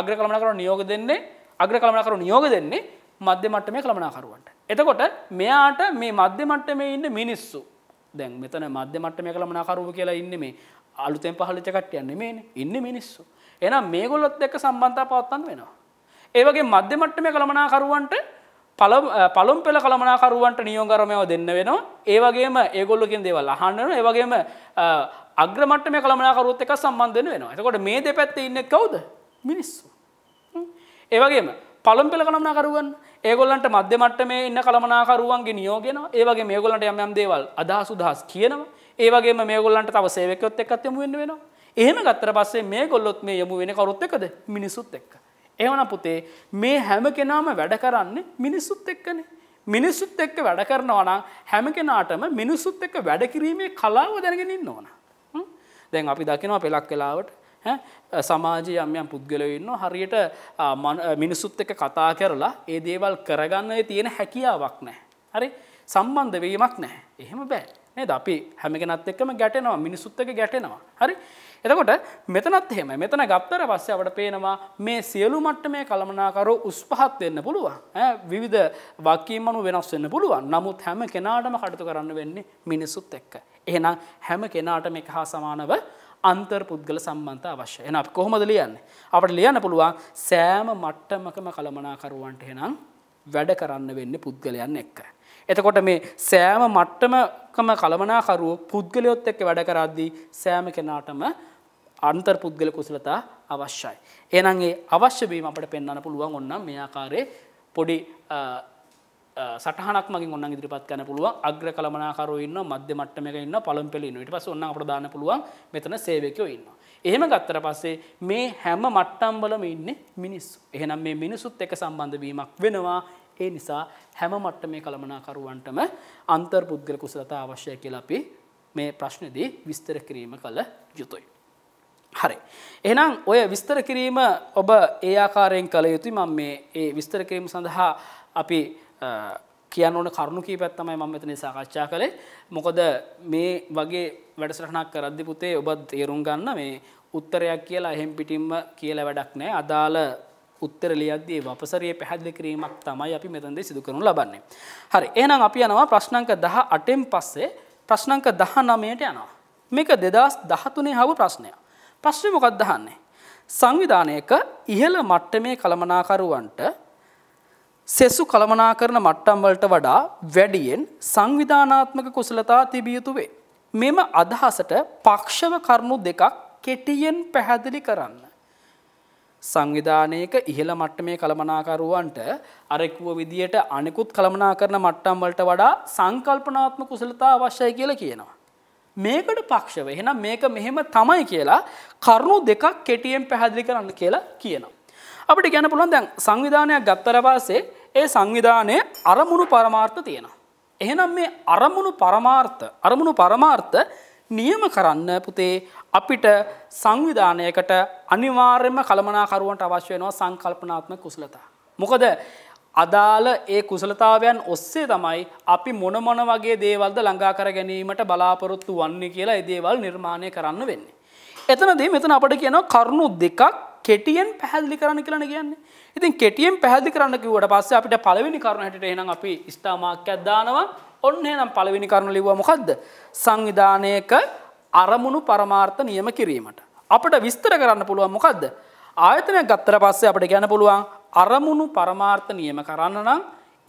අග්‍ර කළමනාකරු නියෝග දෙන්නේ අග්‍ර කළමනාකරු නියෝග දෙන්නේ මධ්‍ය මට්ටමේ කළමනාකරුවන්ට. එතකොට මෙයාට මේ මධ්‍ය මට්ටමේ ඉන්න මිනිස්සු දැන් මෙතන මධ්‍ය මට්ටමේ කළමනාකරුව කියලා ඉන්නේ මේ අලුතෙන් පහළට කට්ටියක් නෙමෙයිනේ ඉන්නේ මිනිස්සු. එහෙනම් මේගොල්ලොත් එක්ක සම්බන්ධතාව පවත්වන්න වෙනවා. ඒ වගේ මධ්‍ය මට්ටමේ කළමනාකරුවන්ට පළම් පෙළ කළමනාකරුවන්ට නියෝගරමයව දෙන්න වෙනවා ඒවගේම ඒගොල්ලකින් දේවල් අහන්නන ඒවගේම අග්‍රමටම කළමනාකරුත් එක සම්බන්ධන වෙනවා එතකොට මේ දෙ පැත්ත ඉන්න කවද මිනිස්සු. ඒවගේම පළම් පෙළ කළමනාකරුවන් ඒගොල්ලන්ට මධ්‍යමට්ට මේ ඉන්න කළමනාකරුවන්ගේ නියෝගෙන ඒවගේ මේගොලට යම් යම් දේවල් අදහසු දහස් කියනවා ඒවගේ මේගොල්ලන්ට තව සේවකොත් එකත් යමු වෙන්න වෙනවා. එහෙම ගත්තර පස්සේ මේ ගොල්ලොත් මේ යමු වෙන කරුත් එකද මිනිසුත් එක්ක. එවන පුතේ මේ හැම කෙනාම වැඩ කරන්න මිනිස්සුත් එක්කනේ. මිනිස්සුත් එක්ක වැඩ කරනවා නම් හැම කෙනාටම මිනිස්සුත් එක්ක වැඩ කිරීමේ කලාව දැනගෙන ඉන්න ඕන. දැන් අපි දකිනවා පෙලක් වෙලාවට සමාජය යම්යම් පුද්ගලවෙන්න හරියට මිනිස්සුත් එක කතා කරලා ඒ දේවල් කරගන්න තියෙන හැකියාවක් නෑ. හරි සම්බන්ධ වීමක් නැහැ. එහෙම බෑ. නේද? අපි හැම කෙනත් එක්කම ගැටෙනවා මිනිස්සුත් එක්ක ගැටෙනවා. හරි? එතකොට මෙතනත් එහෙම මෙතන ගත්තර පස්සේ අපට පේනවා මේ සියලු මට්ටමේ කළමනාකරු උස්පහත් වෙන්න පුළුවන් විවිධ වකීම් අනු වෙනස් වෙන්න පුළුවන් නමුත් හැම කෙනාටම කටතු කරන්න වෙන්නේ මිනිසුත් එක්ක. එහෙනම් හැම කෙනාට මේ හා සමානව අන්තර් පුද්ගල සම්බන්ධ අවශ්‍ය එන අප කොහොමද ලියන්න අපට ලියන්න පුළුවන් සෑම මට්ටමකම කළමනාකරුවන්ට හෙනම් වැඩ කරන්න වෙන්න පුද්ගලයන් එක්ක. එතකොට මේ සෑම මට්ටමකම කළමනාකරුව පුද්ගලයොත් එක්ක වැඩ කරද්දී සෑම කෙනාටම අන්තර් පුද්ගල කුසලතා අවශ්‍යයි. එනන්ගේ අවශ්‍ය බීම අපට පෙන්න්න පුළුවන් ඔන්න මේ ආකාරයේ පොඩි සටහනක් මගින් ඔන්න ඉදිරිපත් කරන්න පුළුවන් අග්‍ර කළමනාකරුවෝ ඉන්නවා මධ්‍ය මට්ටමක ඉන්නවා පළමු පෙළ ඉන්නවා ඊට පස්සේ ඔන්න අපට දාන්න පුළුවන් මෙතන සේවකයෝ ඉන්නවා එහෙම ගත්තට පස්සේ මේ හැම මට්ටම්වලම ඉන්නේ මිනිස්සු එහෙනම් මේ මිනිසුත් එක්ක සම්බන්ධ වීමක් වෙනවා ඒ නිසා හැම මට්ටමේ කළමනාකරුවන්ටම අන්තර්පුද්ගල කුසලතා අවශ්‍යයි කියලා අපි මේ ප්‍රශ්නේදී විස්තර කිරීම කළ යුතුයි හරි. එහෙනම් ඔය විස්තර කිරීම ඔබ ඒ ආකාරයෙන් කළ යුතුයි මම මේ ඒ විස්තර කිරීම සඳහා අපි කියන්න ඕන කරුණු කීපයක් තමයි මම මෙතන සාකච්ඡා කළේ. මොකද මේ වගේ වැඩසටහනක් කරද්දී පුතේ ඔබ තේරුම් ගන්න මේ උත්තරයක් කියලා එහෙම් පිටින්ම කියලා වැඩක් නැහැ. අදාළ උත්තර ලියද්දී වපසරියේ පැහැදිලි කිරීමක් තමයි අපි මෙතනදී සිදු කරනු ලබන්නේ. හරි. එහෙනම් අපි යනවා ප්‍රශ්නංක 18න් පස්සේ ප්‍රශ්නංක 19ට යනවා. මේක 2013 හවු ප්‍රශ්නයක්. ප්‍රශ්නේ මොකක්ද අහන්නේ? සංවිධානයක ඉහළ මට්ටමේ කළමනාකරුවන්ට සෙසු කළමනාකරන මට්ටම් වලට වඩා වැඩියෙන් සංවිධානාත්මක කුසලතා තිබිය යුතු වේ. මෙම අදහසට පක්ෂව කරුණු දෙකක් කෙටියෙන් පැහැදිලි කරන්න. සංවිධානයක ඉහළ මට්ටමේ කළමනාකරුවන්ට අරෙක්ව විදියට අනෙකුත් කළමනා කරන මට්ටම් වලට වඩා සංකල්පනාත්මක කුසලතා අවශ්‍යයි කියලා කියනවා. මේකට පක්ෂව එහෙනම් මේක මෙහෙම තමයි කියලා කරුණු දෙකක් කෙටියෙන් පැහැදිලි කරන්න කියලා කියනවා. අපිට ගැන පුළුවන් දැන් සංවිධානයක් ගත්තර පස්සේ ඒ සංවිධානයේ අරමුණු පරමාර්ථ තියෙනවා. එහෙනම් මේ අරමුණු පරමාර්ථ අරමුණු පරමාර්ථ නියම කරන්න පුතේ අපිට සංවිධානයකට අනිවාර්යයෙන්ම කළමනාකරුවන්ට අවශ්‍ය වෙනවා සංකල්පනාත්මක කුසලතා. මොකද අදාළ ඒ කුසලතාවයන් ඔස්සේ තමයි අපි මොනමොන වගේ දේවල්ද ළඟා කර ගැනීමට බලාපොරොත්තු වන්නේ කියලා දේවල් නිර්මාණය කරන්න වෙන්නේ. එතනදී මෙතන අපට කියන කරුණු දෙකක් කෙටියෙන් පැහැදිලි කරන්න කියලන කියන්නේ. ඉතින් කෙටියෙන් පැහැදිලි කරන්න කිව්වට පස්සේ අපිට පළවෙනි කරුණ හැටියට එහෙනම් අපි ස්ථාමාක්‍යයක් දානවා. ඔන්න එහෙනම් පළවෙනි කරුණ ලිව්වා මොකද්ද? සංවිධානයක අරමුණු පරමාර්ථ නියම කිරීමට. අපිට විස්තර කරන්න පුළුවන් මොකද්ද? ආයතනයක් ගත්තට පස්සේ අපිට කියන්න පුළුවන් අරමුණු පරමාර්ථ නියම කරන්න නම්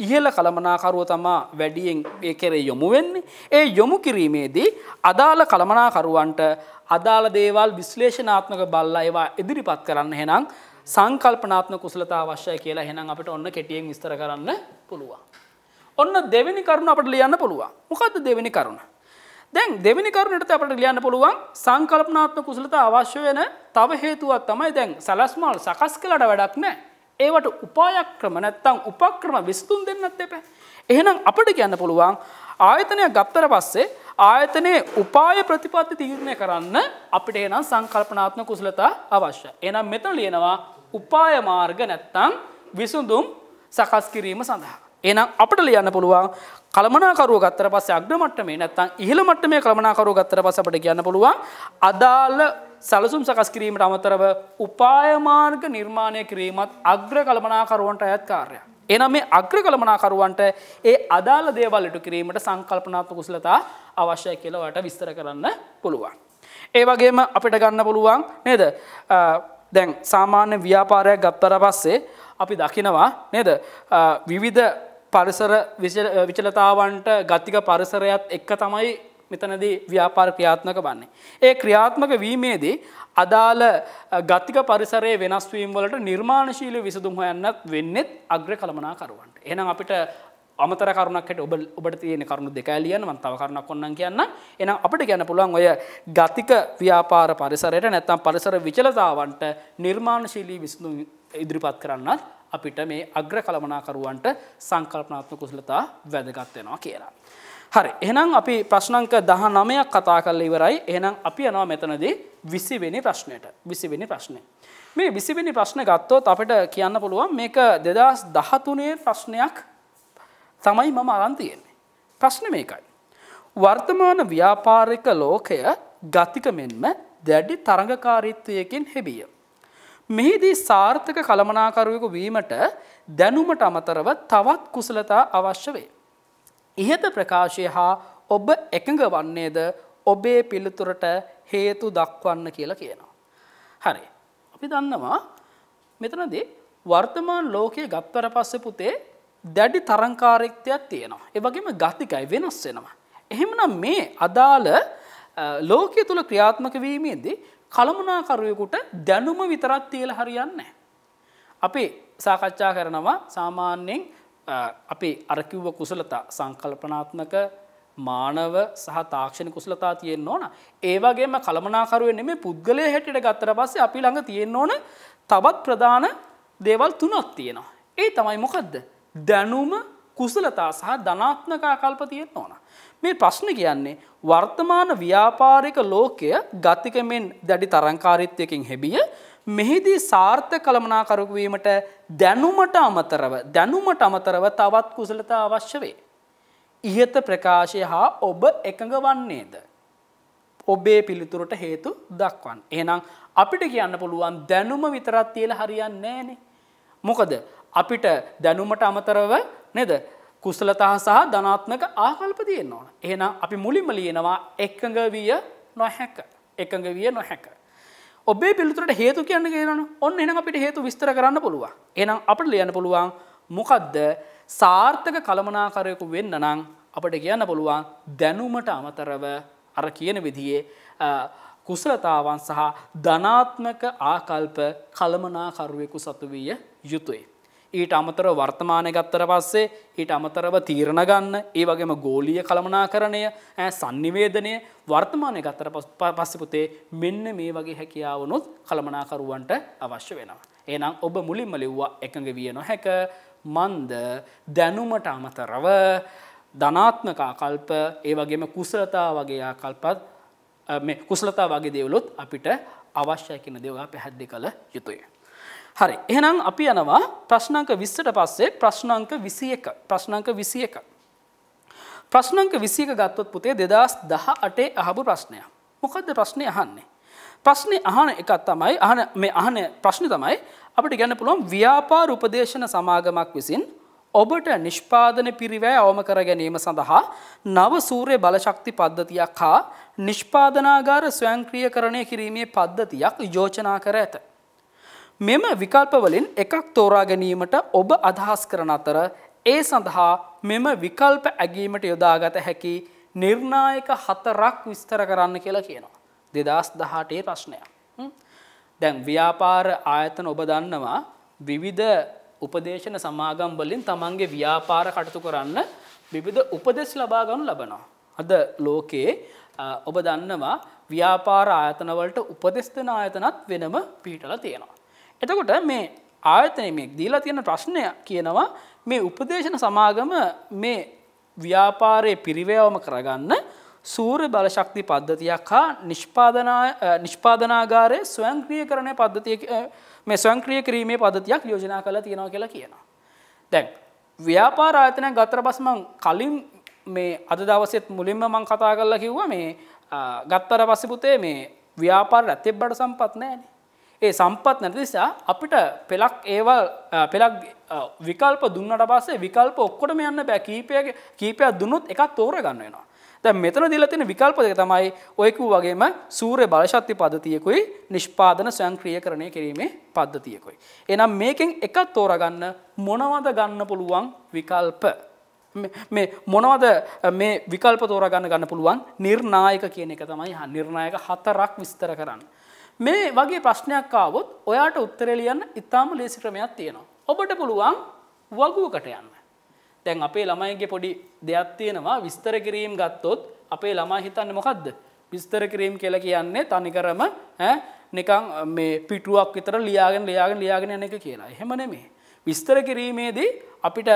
ඉහළ කළමනාකරුව තමා වැඩියෙන් ඒ කෙරේ යොමු වෙන්නේ. ඒ යොමු කිරීමේදී අදාළ කළමනාකරුවන්ට අදාළ දේවල් විශ්ලේෂනාත්මක බල්ලා ඒවා ඉදිරිපත් කරන්න හෙනම් සංකල්පනාත්ම කුසලතා අවශ්‍යය කියලා හෙනම් අපට ඔන්න කෙටියෙන් විස්තර කරන්න පුළුවන්. ඔන්න දෙවැනි කරුණ අපට ලියන්න පුළුවන්. මොකක්ද දෙවැනි කරුණ. දැන් දෙවැනි කරුණට අපට ලියන්න පුළුවන් සංකල්පනාත්ම කුසලතා අවශ්‍ය වෙන තව හේතුවත් තමයි දැන් සැලස්මල් සකස් කළට වැඩක් නෑ. ඒවට උපායක්‍රම නැත්තං උපක්‍රම විස්තුන් දෙන්නත් එප. එහෙනම් අපට කියන්න පුළුවන් ආයතනය ගත්තර පස්සේ ආයතනයේ උපාය ප්‍රතිපත්ති තීරණය කරන්න අපිට එනම් සංකල්පනාත්ම කුසලතා අවශ්‍ය. එනම් මෙතන ලියනවා උපාය මාර්ග නැත්තං විසුඳුම් සකස් කිරීම සඳහා. එනම් අපට ලියන්න පුළුවන් කළමනාකරුව ගත්තර පස අග්‍රමට්ටමේ නැත්තන් ඉහළ මට්ටමේ කළමනාකරු ගත්තර පස අපට කියන්න පුළුවන් අදාළ සැලසුම් සකස් කිරීමට අමතරව උපායමාර්ග නිර්මාණය කිරීමත් අග්‍ර කළමනාකරුවන්ට අයත් කාර්යයක්. එනම් මේ අග්‍ර කළමනාකරුවන්ට ඒ අදාළ දේවල් ඉටු කිරීමට සංකල්පනාත්ම කුසලතා අවශ්‍යය කියලවට විස්තර කරන්න පුළුවන්. ඒ වගේම අපිට ගන්න පුළුවන් නේද දැන් සාමාන්‍ය ව්‍යාපාරයක් ගත්තර පස්සේ අපි දකිනවා නේද විවිධ පරිසර විචලතාවන්ට ගතික පරිසරයත් එක්ක තමයි මෙතනදී ව්‍යාපාර ක්‍රියාත්මක වන්නේ. ඒ ක්‍රියාත්මක වීමේදී අදාළ ගතික පරිසරයේ වෙනස්වීම් වලට නිර්මාණශීලී විසඳුම් හොයන්නත් වෙන්නේත් අග්‍ර කළමනාකරුවන්ට. එහෙනම් අපිට අමතර කරුණක් හැට ඔබ ඔබට තියෙන කරුණු දෙක ලියන්න මම තව කරුණක් ඔන්නම් කියන්න. එහෙනම් අපිට කියන්න පුළුවන් ඔය ගතික ව්‍යාපාර පරිසරයට නැත්නම් පරිසර විචලතාවන්ට නිර්මාණශීලී විසඳුම් ඉදිරිපත් කරන්නත් අපිට මේ අග්‍ර කළමනාකරුවන්ට සංකල්පනාත්ම කුසලතා වැදගත් වෙනවා කියලා. හරි එහෙනම් අපි ප්‍රශ්නංක දහ නමයක් කතා කරලා ඉවරයි. එහෙනම් අපි යනවා මෙතනදී 20 වෙනි ප්‍රශ්නෙට. 20 වෙනි ප්‍රශ්නේ. මේ 20 වෙනි ප්‍රශ්න ගත්තොත් අපිට කියන්න පුළුවන් මේක 2013 ප්‍රශ්නයක් තමයි මම අරන් තියෙන්නේ. ප්‍රශ්නේ මේකයි. වර්තමාන ව්‍යාපාරික ලෝකය ගතික මෙන්ම දැඩි තරඟකාරීත්වයකින් හෙබිය. මෙහිදී සාර්ථක කළමනාකරුවෙකු වීමට දැනුමට අමතරව තවත් කුසලතා අවශ්‍ය වේ. ඉහත ප්‍රකාශය හා ඔබ එකඟ වන්නේද ඔබේ පිළිතුරට හේතු දක්වන්න කියලා කියනවා. හරි. අපි දන්නවා මෙතනද වර්තමාන ලෝකයේ ගත්වර පස්සෙ පුතේ දැඩි තරංකාරෙක්තයක් තියෙනවා. එවගේම ගතිකයි වෙනස් වෙනවා. එහෙමනම් මේ අදාළ ලෝකය තුළ ක්‍රියාත්මක වීමේදී කළමනාකරුවෙකුට දැනුම විතරත් තියල හරියන්න. අපේ සාකච්ඡා කරනවා සාමාන්‍යයෙන් අපේ අරකිව්ව කුසලතා සංකල්පනාත්මක මානව සහ තාක්ෂණ කුසලතා තියෙන් ඕන ඒවගේම කළමනාකරුවෙන් මේ පුද්ගලය හැටිට ගත්තර පස්සේ අපි ළඟ තියෙන් ඕන තවත් ප්‍රධාන දේවල් තුනක් තියෙනවා. ඒ තමයි මොකදද දැනුම කුසලතා සහ ධනාත්මක ආකල්ප තියෙන් ඕන. මේ ප්‍රශ්න කියන්නේ වර්තමාන ව්‍යාපාරික ලෝකය ගතිකමෙන් දැඩි තරංකාරීත්වයකින් හෙබිය මෙහිදී සාර්ථ කළමනාකරකවීමට දැනුමට අමතරව දැනුමට අමතරව තවත් කුසලතා අවශ්‍ය වේ. ඉහත ප්‍රකාශය හා ඔබ එකඟ වන්නේද. ඔබේ පිළිතුරට හේතු දක්වන්. එහනම් අපිට කියන්න පුළුවන් දැනුම විතරත් තියල හරියන් නෑනේ. මොකද අපිට දැනුමට අමතරව නෙද කුසලතා සහ ධනාත්මක ආකල්ප තියෙන්න ඕන. එහෙනම් අපි මුලින්ම ලියනවා එකඟ විය නොහැක. එකඟ විය නොහැක. ඔබේ පිළිතුරට හේතු කියන්න කියනවනේ. ඔන්න එහෙනම් අපිට හේතු විස්තර කරන්න පුළුවන්. එහෙනම් අපිට ලියන්න පුළුවන් මොකද්ද සාර්ථක කළමනාකරයෙකු වෙන්න නම් අපිට කියන්න පුළුවන් දැනුමට අමතරව අර කියන විදිහේ කුසලතාවන් සහ ධනාත්මක ආකල්ප කළමනාකරුවෙකු සතු විය යුතුය. ඊට අමතර වර්තමානය ගත්තර පස්සේ ඊට අමතරව තීරණ ගන්න ඒ වගේම ගෝලිය කළමනාකරණය සංනිවේදනය වර්තමානය ගත්තර පස්සපුතේ මෙන්න මේ වගේ හැකියාවනොත් කළමනාකරුවන්ට අවශ්‍ය වෙනවා. එනම් ඔබ මුලින්ම ලිව්වා එකඟ විය නොහැක මන්ද දැනුමට අමතරව ධනාත්මකාකල්ප ඒ වගේම කුසලතා වගේ ආකල්පත් කුසලතා වගේ දේවලොත් අපිට අවශ්‍යය කියන දේවා පැහැද්දි කළ යුතුය. හරි එහෙනම් අපි යනවා ප්‍රශ්නංක 20ට පස්සේ ප්‍රශ්නංක 21 ප්‍රශ්නංක 21 ප්‍රශ්නංක 21 ගත්තොත් පුතේ 2018 අහපු ප්‍රශ්නයක් මොකද්ද ප්‍රශ්නේ අහන්නේ ප්‍රශ්නේ අහන එකක් තමයි අහන මේ අහන ප්‍රශ්නේ තමයි අපිට ගන්න පුළුවන් ව්‍යාපාර උපදේශන සමාගමක් විසින් ඔබට නිෂ්පාදන පිරිවෑ අවම කර ගැනීම සඳහා නව සූරය බලශක්ති පද්ධතියක් හා නිෂ්පාදනාගාර ස්වයංක්‍රිය කරණය කිරීමේ පද්ධතියක් යෝජනා කර ඇත. මෙම විකල්පවලින් එකක් තෝරා ගැනීමට ඔබ අදහස් කරන අතර ඒ සඳහා මෙම විකල්ප ඇගීමට යොදාගත හැකි නිර්ණායක හතරක් විස්තර කරන්න කියලා කියනවා. දෙදස් දහටේ ප්‍රශ්නය. දැන් ව්‍යාපාර ආයතන ඔබ දන්නවා විවිධ උපදේශන සමාගම් වලින් තමන්ගේ ව්‍යාපාර කටතු කරන්න විවිධ උපදෙස් ලබාගනු ලබනවා. අද ලෝකයේ ඔබ දන්නවා ව්‍යාපාර ආයතනවලට උපදෙස් දෙන ආයතනත් වෙනම පිහිටලා තියෙනවා. එතකොට මේ ආයතන මේ දීලා තියෙන ප්‍රශ්නය කියනවා මේ උපදේශන සමාගම මේ ව්‍යාපාරය පිරිවයවම කරගන්න සූර්ය බලශක්ති පද්ධතියක් හා නිෂ්පාදනාගාරය ස්වංක්‍රිය කරණය පද්ධතිය මේ ස්වංක්‍රිය කිරීමේ පද්ධතියක් යෝජනා කළ තියෙනවා කියලා කියනවා. දැන් ව්‍යාපාර ආයතනය ගත්තර පස් මං කලින් මේ අද දවසෙත් මුලින්ම මං කතා කරලා කිව්වා මේ ගත්තර පස්සේ පුතේ මේ ව්‍යාපාර ඇත්තෙබ්බට සම්පත් නැහැ නේ. ඒ සම්පත් නැති නිසා අපිට පෙලක් ඒවල් පෙලක් විකල්ප දුන්නට පස්සේ විකල්ප ඔක්කොටම යන්න බෑ කීපයගේ කීපයක් දුන්නොත් එකක් තෝරගන්න වෙනවා. දැන් මෙතන දීලා තියෙන විකල්ප දෙක තමයි ඔය කිව්ව වගේම සූර්ය බලශක්ති පද්ධතියකුයි නිෂ්පාදන ස්වයංක්‍රීයකරණය කිරීමේ පද්ධතියකුයි. එහෙනම් මේකෙන් එකක් තෝරගන්න මොනවද ගන්න පුළුවන් විකල්ප? මේ මොනවද මේ විකල්ප තෝරගන්න ගන්න පුළුවන් නිර්ණායක කියන එක තමයි නිර්ණායක හතරක් විස්තර කරන්නේ. මේ වගේ ප්‍රශ්නයක් ආවොත් ඔයාට උත්තරේ ලියන්න ඉතාම ලේසි ක්‍රමයක් තියෙනවා. ඔබට පුළුවන් වගුවකට යන්න. දැන් අපේ ළමයිගේ පොඩි දෙයක් තියෙනවා විස්තර කිරීම ගත්තොත් අපේ ළමයි හිතන්නේ මොකද්ද? විස්තර කිරීම කියලා කියන්නේ තනිකරම ඈ නිකන් මේ පිටුවක් විතර ලියාගෙන ලියාගෙන ලියාගෙන යන එක කියලා. එහෙම නෙමෙයි. විස්තර කිරීමේදී අපිට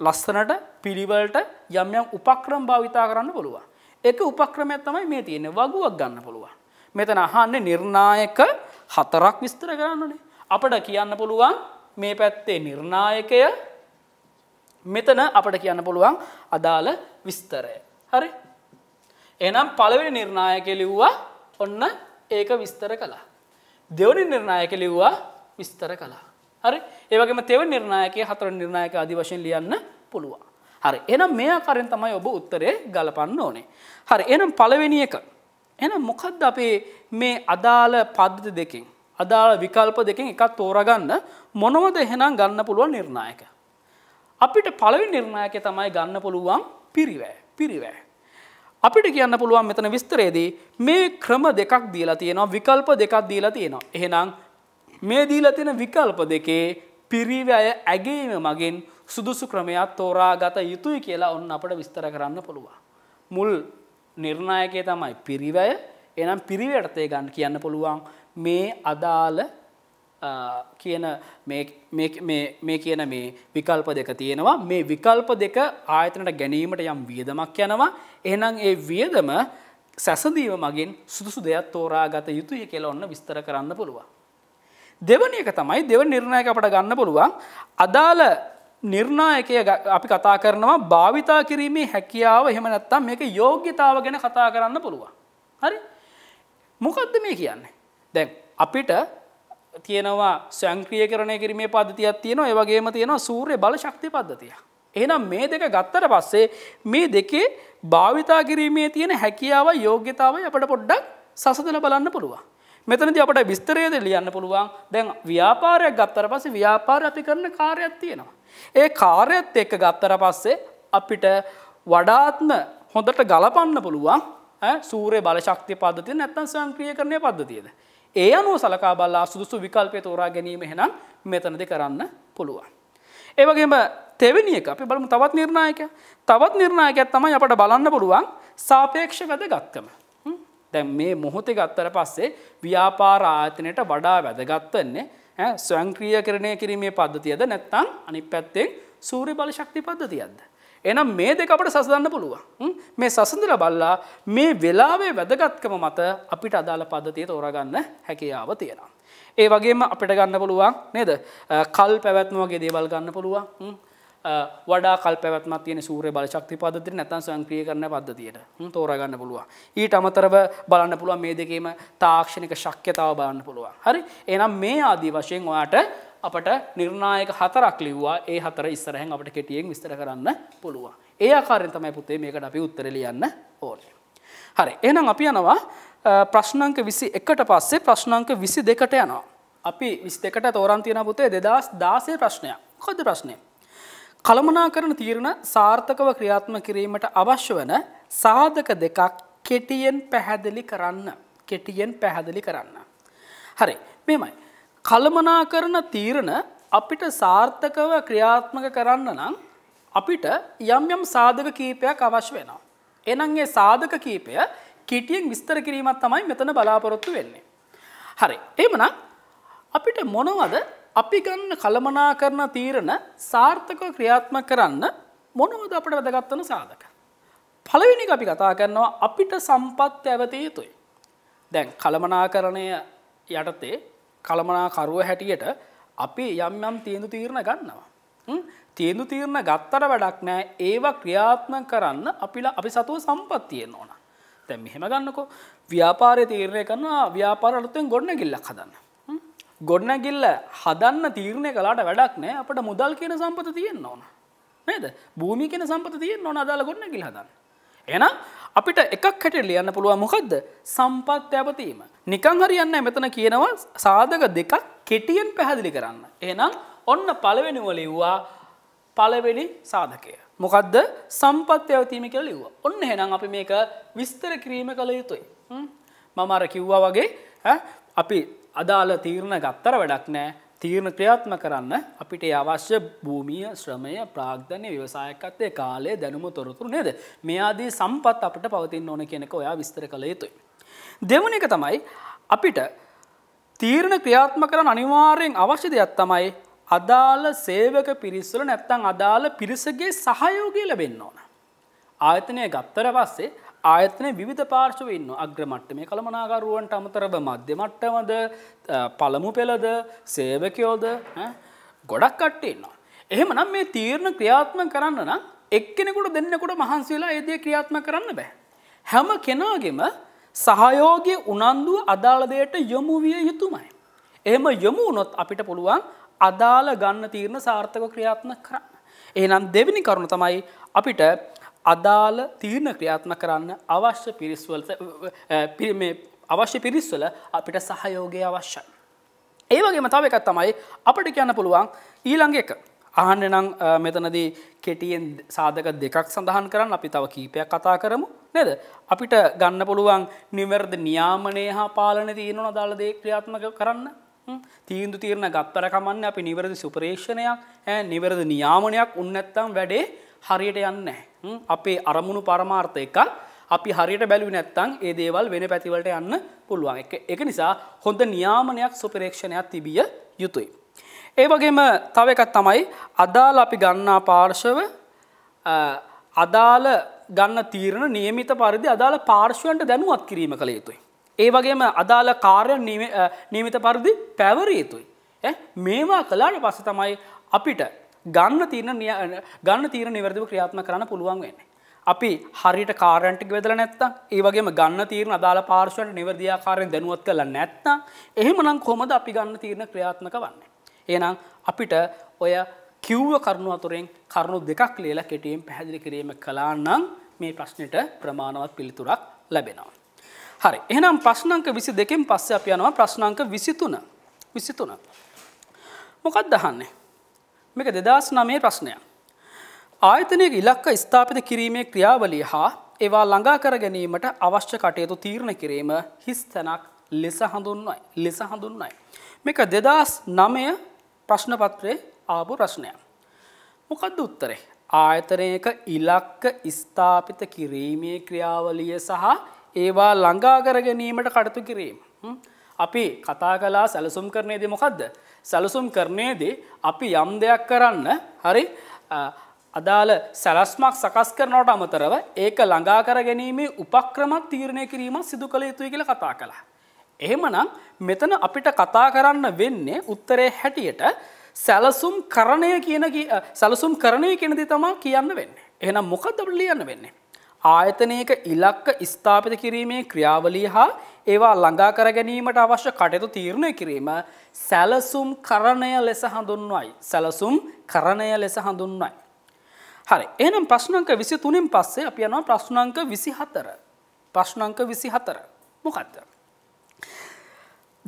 ලස්සනට පිළිවෙලට යම් යම් උපක්‍රම භාවිතා කරන්න පුළුවන්. ඒක උපක්‍රමයක් තමයි මේ තියෙන්නේ. වගුවක් ගන්න පුළුවන්. මෙතන අහන්නේ නිර්ණායක හතරක් විස්තර කරන්නනේ. අපට කියන්න පුළුවන් මේ පැත්තේ නිර්ණායකය මෙතන අපට කියන්න පුළුවන් අදාළ විස්තරය. හරි. එනම් පළවෙනි නිර්ණායකය ලිව්වා ඔන්න ඒක විස්තර කළා. දෙවනි නිර්ණායක ලිව්වා විස්තර කළා. හරි. ඒ වගේම තෙවනි නිර්ණායකය හතරවෙනි නිර්ණායක ආදි වශයෙන් ලියන්න පුළුවන්. හරි. එහෙනම් මේ ආකාරයෙන් තමයි ඔබ උත්තරේ ගලපන්න ඕනේ. හරි. එහෙනම් පළවෙනි එක එන මොකක්ද අපේ මේ අදාළ පද්ධති දෙකින් අදාළ විකල්ප දෙකින් එකක් තෝරගන්න මොනවද එහෙනම් ගන්න පුළුවන් නිර්ණායක. අපිට පළවි නිර්ණායක තමයි ගන්න පුළුවන් පිරිවෑ පිරිවෑ. අපිට කියන්න පුළුවන් මෙතන විස්තරේදී මේ ක්‍රම දෙකක් දීලා තියෙනවා විකල්ප දෙකක් දීලා තියෙනවා. එහෙනම් මේ දීලා තියෙන විකල්ප දෙකේ පිරිවැය ඇගේම මගින් සුදුසු ක්‍රමයක් තෝරාගත යුතුයි කියලා ඔන්න අපට විස්තර කරන්න පුළුවන්. මුල් නිර්ණායකය තමයි පිරිවැය එනම් පිරිවැටතේ ගන්න කියන්න පුළුවන් මේ අදාළ කියන මේ කියන මේ විකල්ප දෙක තියෙනවා මේ විකල්ප දෙක ආයතනට ගැනීමට යම් වියදමක් යනවා එහනම් ඒ වියදම සැසඳීම මගින් සුදුසු දෙයක් තෝරාගත යුතුය කියලා ඔන්න විස්තර කරන්න පුළුවන්. දෙවනි එක තමයි දෙව නිර්ණයක අපට ගන්න පුළුවන් අදාළ නිර්ණායකය අපි කතා කරනවා භාවිතා කිරීමේ හැකියාව එහෙම නැත්තම් මේක යෝග්‍යතාව ගැන කතා කරන්න පුළුවන්. හරි? මොකද්ද මේ කියන්නේ? දැන් අපිට තියෙනවා සංක්‍රියකරණය කිරීමේ පද්ධතියක් තියෙනවා. ඒ වගේම තියෙනවා සූර්ය බල ශක්තිය පද්ධතිය. එහෙනම් මේ දෙක ගත්තට පස්සේ මේ දෙකේ භාවිතා කිරීමේ තියෙන හැකියාව යෝග්‍යතාවයි අපිට පොඩ්ඩක් සසඳලා බලන්න පුළුවන්. මෙතනදී අපට විස්තරයද ලියන්න පුළුවන්. දැන් ව්‍යාපාරයක් ගත්තට පස්සේ ව්‍යාපාරය අපි කරන කාර්යයක් තියෙනවා. ඒ කාර්යත් එක්ක ගත්තර පස්සේ අපිට වඩාත්ම හොඳට ගලපන්න පුළුවන් සූරය බලශක්ති පද්ධතිය නැත්තන් සංක්‍රිය කරණය පද්ධතියද. ඒ අනුව සලකා බල්ලා සුදුසු විකල්පය තෝරා ගැනීම හෙනම් මෙතනද කරන්න පුළුවන්. ඒවගේම තෙවනියක අපි බලමු තවත් නිර්ණයක තවත් නිර්ණයකත් තමයි අපට බලන්න පුළුවන් සාපේක්ෂ වැදගත්කම. දැන් මේ මොහොතේ ගත්තර පස්සේ ව්‍යාපාර ආයතනයට වඩා වැදගත්වන්නේ ස්වංක්‍රිය කරණය කිරීමේ පද්ධතියද නැත්තං අනි පැත්තෙන් සූරි බල ශක්ති පද්ධතියද. එනම් මේ දෙක අපට සසදන්න පුළුවන් මේ සසඳල බල්ලා මේ වෙලාවේ වැදගත්කම මත අපිට අදාළ පද්ධතිය තෝරගන්න හැකියාව තියෙනවා. ඒ වගේම අපිට ගන්න පුළුවන් නේද කල් පැවැත්ම වගේ දේවල් ගන්න පුළුවන් වඩා කල් පැවත්මත් තියෙන සූරය බල ශක්ති පදතිර නැතන් සංක්‍රිය කරන පද්ධතියට තෝරගන්න පුළුවන්. ඊට අමතරව බලන්න පුළුවන් මේ දෙකේම තාක්ෂණික ශක්්‍යතාව බලන්න පුළුවන්. හරි එනම් මේ ආදී වශයෙන් ඔයාට අපට නිර්ණායක හතරක් ලිව්වා ඒ හතර ඉස්සරහැන් අපට කෙටියෙන් විස්තර කරන්න පුළුවන්. ඒ ආකාරයෙන් තමයි පුතේ මේකට අපි උත්තර ලියන්න ඕනේ. හරි එහෙනම් අපි යනවා ප්‍රශ්නංක 21ට පස්සේ ප්‍රශ්නංක 22ට යනවා. අපි 22ට තෝරන් තියෙන පුතේ 2016 ප්‍රශ්නයක්. කොහොද ප්‍රශ්නේ? කළමනාකරන තීරණ සාර්ථකව ක්‍රියාත්ම කිරීමට අවශ්‍ය වන සාධක දෙකක් කෙටියෙන් පැහැදිලි කරන්න. කෙටියෙන් පැහැදිලි කරන්න. හරි මෙමයි. කළමනා කරන තීරණ අපිට සාර්ථකව ක්‍රියාත්මක කරන්න නම් අපිට යම් යම් සාධක කීපයක් අවශ්‍ය වෙනවා. එනන්ගේ සාධක කීපය කිටියෙන් විස්තර කිරීමත් තමයි මෙතන බලාපොරොත්තු වෙන්නේ. හරි එමනම් අපිට මොනවද අපි ගන්න කළමනා කරන තීරණ සාර්ථකව ක්‍රියාත්මක කරන්න මොනවද අපට වැදගත්වන සාධක. පළවෙනි අපි කතා කරනවා අපිට සම්පත් ඇවතිය යුතුයි. දැන් කළමනාකරණය යටතේ කළමනාකරුව හැටියට අපි යම් යම් තියඳු තීරණ ගන්නවා. තියඳු තීරණ ගත්තට වැඩක් නෑ ඒවා ක්‍රියාත්ම කරන්න අපිලා අපි සතුව සම්පත් තියෙන්න්න ඕන. තැන් මෙහෙම ගන්නකෝ ව්‍යාපාරය තීරණය කරනවා ව්‍යාපාරලතුෙන් ගොඩන ගිල්ලක් හදන්න. ගොඩනැගිල්ල හදන්න තීරණය කලාට වැඩක් නෑ අපට මුදල් කියන සම්පත තියෙන් ඕන නේද භූමි කියෙන සම්පත තියෙන් ඕන අදාල ගොඩනැගිල් හදන්න. එන අපිට එකක් හැට ලියන්න පුළුව මොකක්ද සම්පත් ඇපතීම. නිකං හරියන්න මෙතන කියනවා සාධක දෙකක් කෙටියෙන් පැහැදිලි කරන්න. එනම් ඔන්න පලවෙනිවල ව්වා පලවෙනි සාධකය. මොකක්ද සම්පත්‍ය ඇවතීම කළ ලිව්ව. ඔන්න හෙනම් අපි මේක විස්තර කිරීම කළ යුතුයි. මම අර කිව්වා වගේ අපි අදාළ තීරණ ගත්තර වැඩක් නෑ තීරණ ක්‍රියාත්ම කරන්න අපිට අවශ්‍ය භූමිය ශ්‍රමය ප්‍රාග්ධනය ව්‍යවසායකත්තේ කාලය දැනුම තොරතුරු නේද මේ ආදී සම්පත් අපට පවතින්න ඕන කෙනෙක ඔයා විස්තර කළ යුතුයි. දෙවන එක තමයි අපිට තීරණ ක්‍රියාත්ම කරන අනිවාර්යෙන් අවශ්‍ය දෙයක් තමයි අදාළ සේවක පිරිස්සල නැත්තං අදාළ පිරිසගේ සහයෝගය ලැබෙන්න ඕන. ආයතනය ගත්තර පස්සේ ආයතන විධ පාර්ශව ඉන්න අග්‍රමට්ට මේ කළමනාකරුවන්ට අමතරව මධ්‍ය මට්ටමද පළමු පෙළද සේවකයෝද ගොඩක් කට්ටේ ඉන්නවා. එහෙම නම් මේ තීරණ ක්‍රියාත්ම කරන්න නම් එක්කෙනෙකුට දෙන්නෙකුට මහන්සේලා ඒදේ ක්‍රියාත්ම කරන්න බෑ. හැම කෙනාගෙම සහයෝගය උනන්දුව අදාළදයට යොමු විය යුතුමයි. එහෙම යොමු වනොත් අපිට පුළුවන් අදාළ ගන්න තීරණ සාර්ථක ක්‍රියාත්ම කරන්න. එහනම් දෙවිනි කරුණු තමයි අපිට අදාළ තීරණ ක්‍රියාත්ම කරන්න අවශ්‍ය පිරිස්වලට අවශ්‍ය පිරිස්වල අපිට සහයෝගය අවශ්‍යයි. ඒවගේම තව එකත් තමයි අපට කියන්න පුළුවන් ඊළඟ එක. අහන්න නම් මෙතනදී කෙටියෙන් සාධක දෙකක් සඳහන් කරන්න අපි තව කීපයක් කතා කරමු නද. අපිට ගන්න පුළුවන් නිවැරද නියාමනය හා පාලන තියෙනවා අදාළදේ ක්‍රියාත්මක කරන්න. තීන්දු තීරණ ගත්තර කමන්න අපි නිවැරදි සුපරේෂණයක් නිවැරදි නියාමනයක් උන්නැත්තම් වැඩේ හරියට යන්න අපේ අරමුණු පරමාර්ථ එක අපි හරියට බැලි නැත්තං ඒ දේවල් වෙන පැතිවලට යන්න පුළුවන් එක එක නිසා හොඳ නියාමනයක් සුපරේක්ෂණයක් තිබිය යුතුයි. ඒ වගේම තව එකත් තමයි අදාළ අපි ගන්නා පාර්ශව අදාළ ගන්න තීරණ නියමිත පරිදි අදාළ පාර්ශවන්ට දැනුවත් කිරීම කළ යුතුයි. ඒ වගේම අදාළ කාර්ය නියමිත පරිදි පැවර යුතුයි. මේවා කලාට පස්ස තමයි අපිට ගන්න තීරණ ගන්න තීරණ නිවැරදිව ක්‍රියාත්මක කරන්න පුළුවන් වෙන්නේ. අපි හරියට කාර්යන්ටික් වෙදලා නැත්තම් ඒ වගේම ගන්න තීරණ අදාළ පාර්ශවයට නිවැරදි ආකාරයෙන් දැනුවත් කරලා නැත්තම් එහෙමනම් කොහොමද අපි ගන්න තීරණ ක්‍රියාත්මක වන්නේ? එහෙනම් අපිට ඔය කිව්ව කරුණු අතුරෙන් කරුණු දෙකක් ලියලා කෙටියෙන් පැහැදිලි කිරීම කළා නම් මේ ප්‍රශ්නෙට ප්‍රමාණවත් පිළිතුරක් ලැබෙනවා. හරි එහෙනම් ප්‍රශ්නංක 22කින් පස්සේ අපි යනවා ප්‍රශ්නංක 23. 23. මොකක්ද අහන්නේ? මේක දෙදස් නමේ ප්‍රශ්නය. ආයතනයක ඉලක්ක ස්ථාපිත කිරීමේ ක්‍රියාවලිය හා ඒවා ළඟා කර ගැනීමට අවශ්‍ය කටයුතු තීරණ කිරීම හිස් තැනක් ලෙස හඳුන්වයි ලෙස හඳුන්වයි. මේක දෙදස් නමය ප්‍රශ්නපත්‍රයේ ආපු ප්‍රශ්නය. මොකක්ද උත්තරේ. ආයතනයක ඉලක්ක ස්ථාපිත කිරීමේ ක්‍රියාවලිය සහ ඒවා ළඟාකර ගැනීමට කටතු කිරීම. අපි කතා කලා සැලසුම් කරනයේද මොකක්ද සැලසුම් කරනයේදී අපි යම් දෙයක් කරන්න හරි අදාළ සැලස්මක් සකස් කරනවට අමතරව ඒක ළඟා කර ගැනීමේ උපක්‍රමත් තීරණය කිරීම සිදු කළ යුතුයි කියල කතා කළා. එහෙමනම් මෙතන අපිට කතා කරන්න වෙන්නේ උත්තරේ හැටියට සැලසුම් කරණය කියන සැලසුම් කරණය කෙනදි තමා කියන්න වෙන්න. එහෙනම් මොකද ලියන්න වෙන්නේ. ආයතනයක ඉලක්ක ස්ථාපිත කිරීමේ ක්‍රියාවලී හා ඒවා ළඟා කර ගැනීමට අවශ්‍ය කටයුතු තීරණය කිරීම සැලසුම් කරණය ලෙස හඳුන්වයි. සැලසුම් කරණය ලෙස හඳුන්වයි. හරි එනම් ප්‍රශ්නංක විසි තුනින් පස්සේ අප යනවා ප්‍රශ්නංක විසි හතර. ප්‍රශ්නංක විසි හතර මොකත්ත.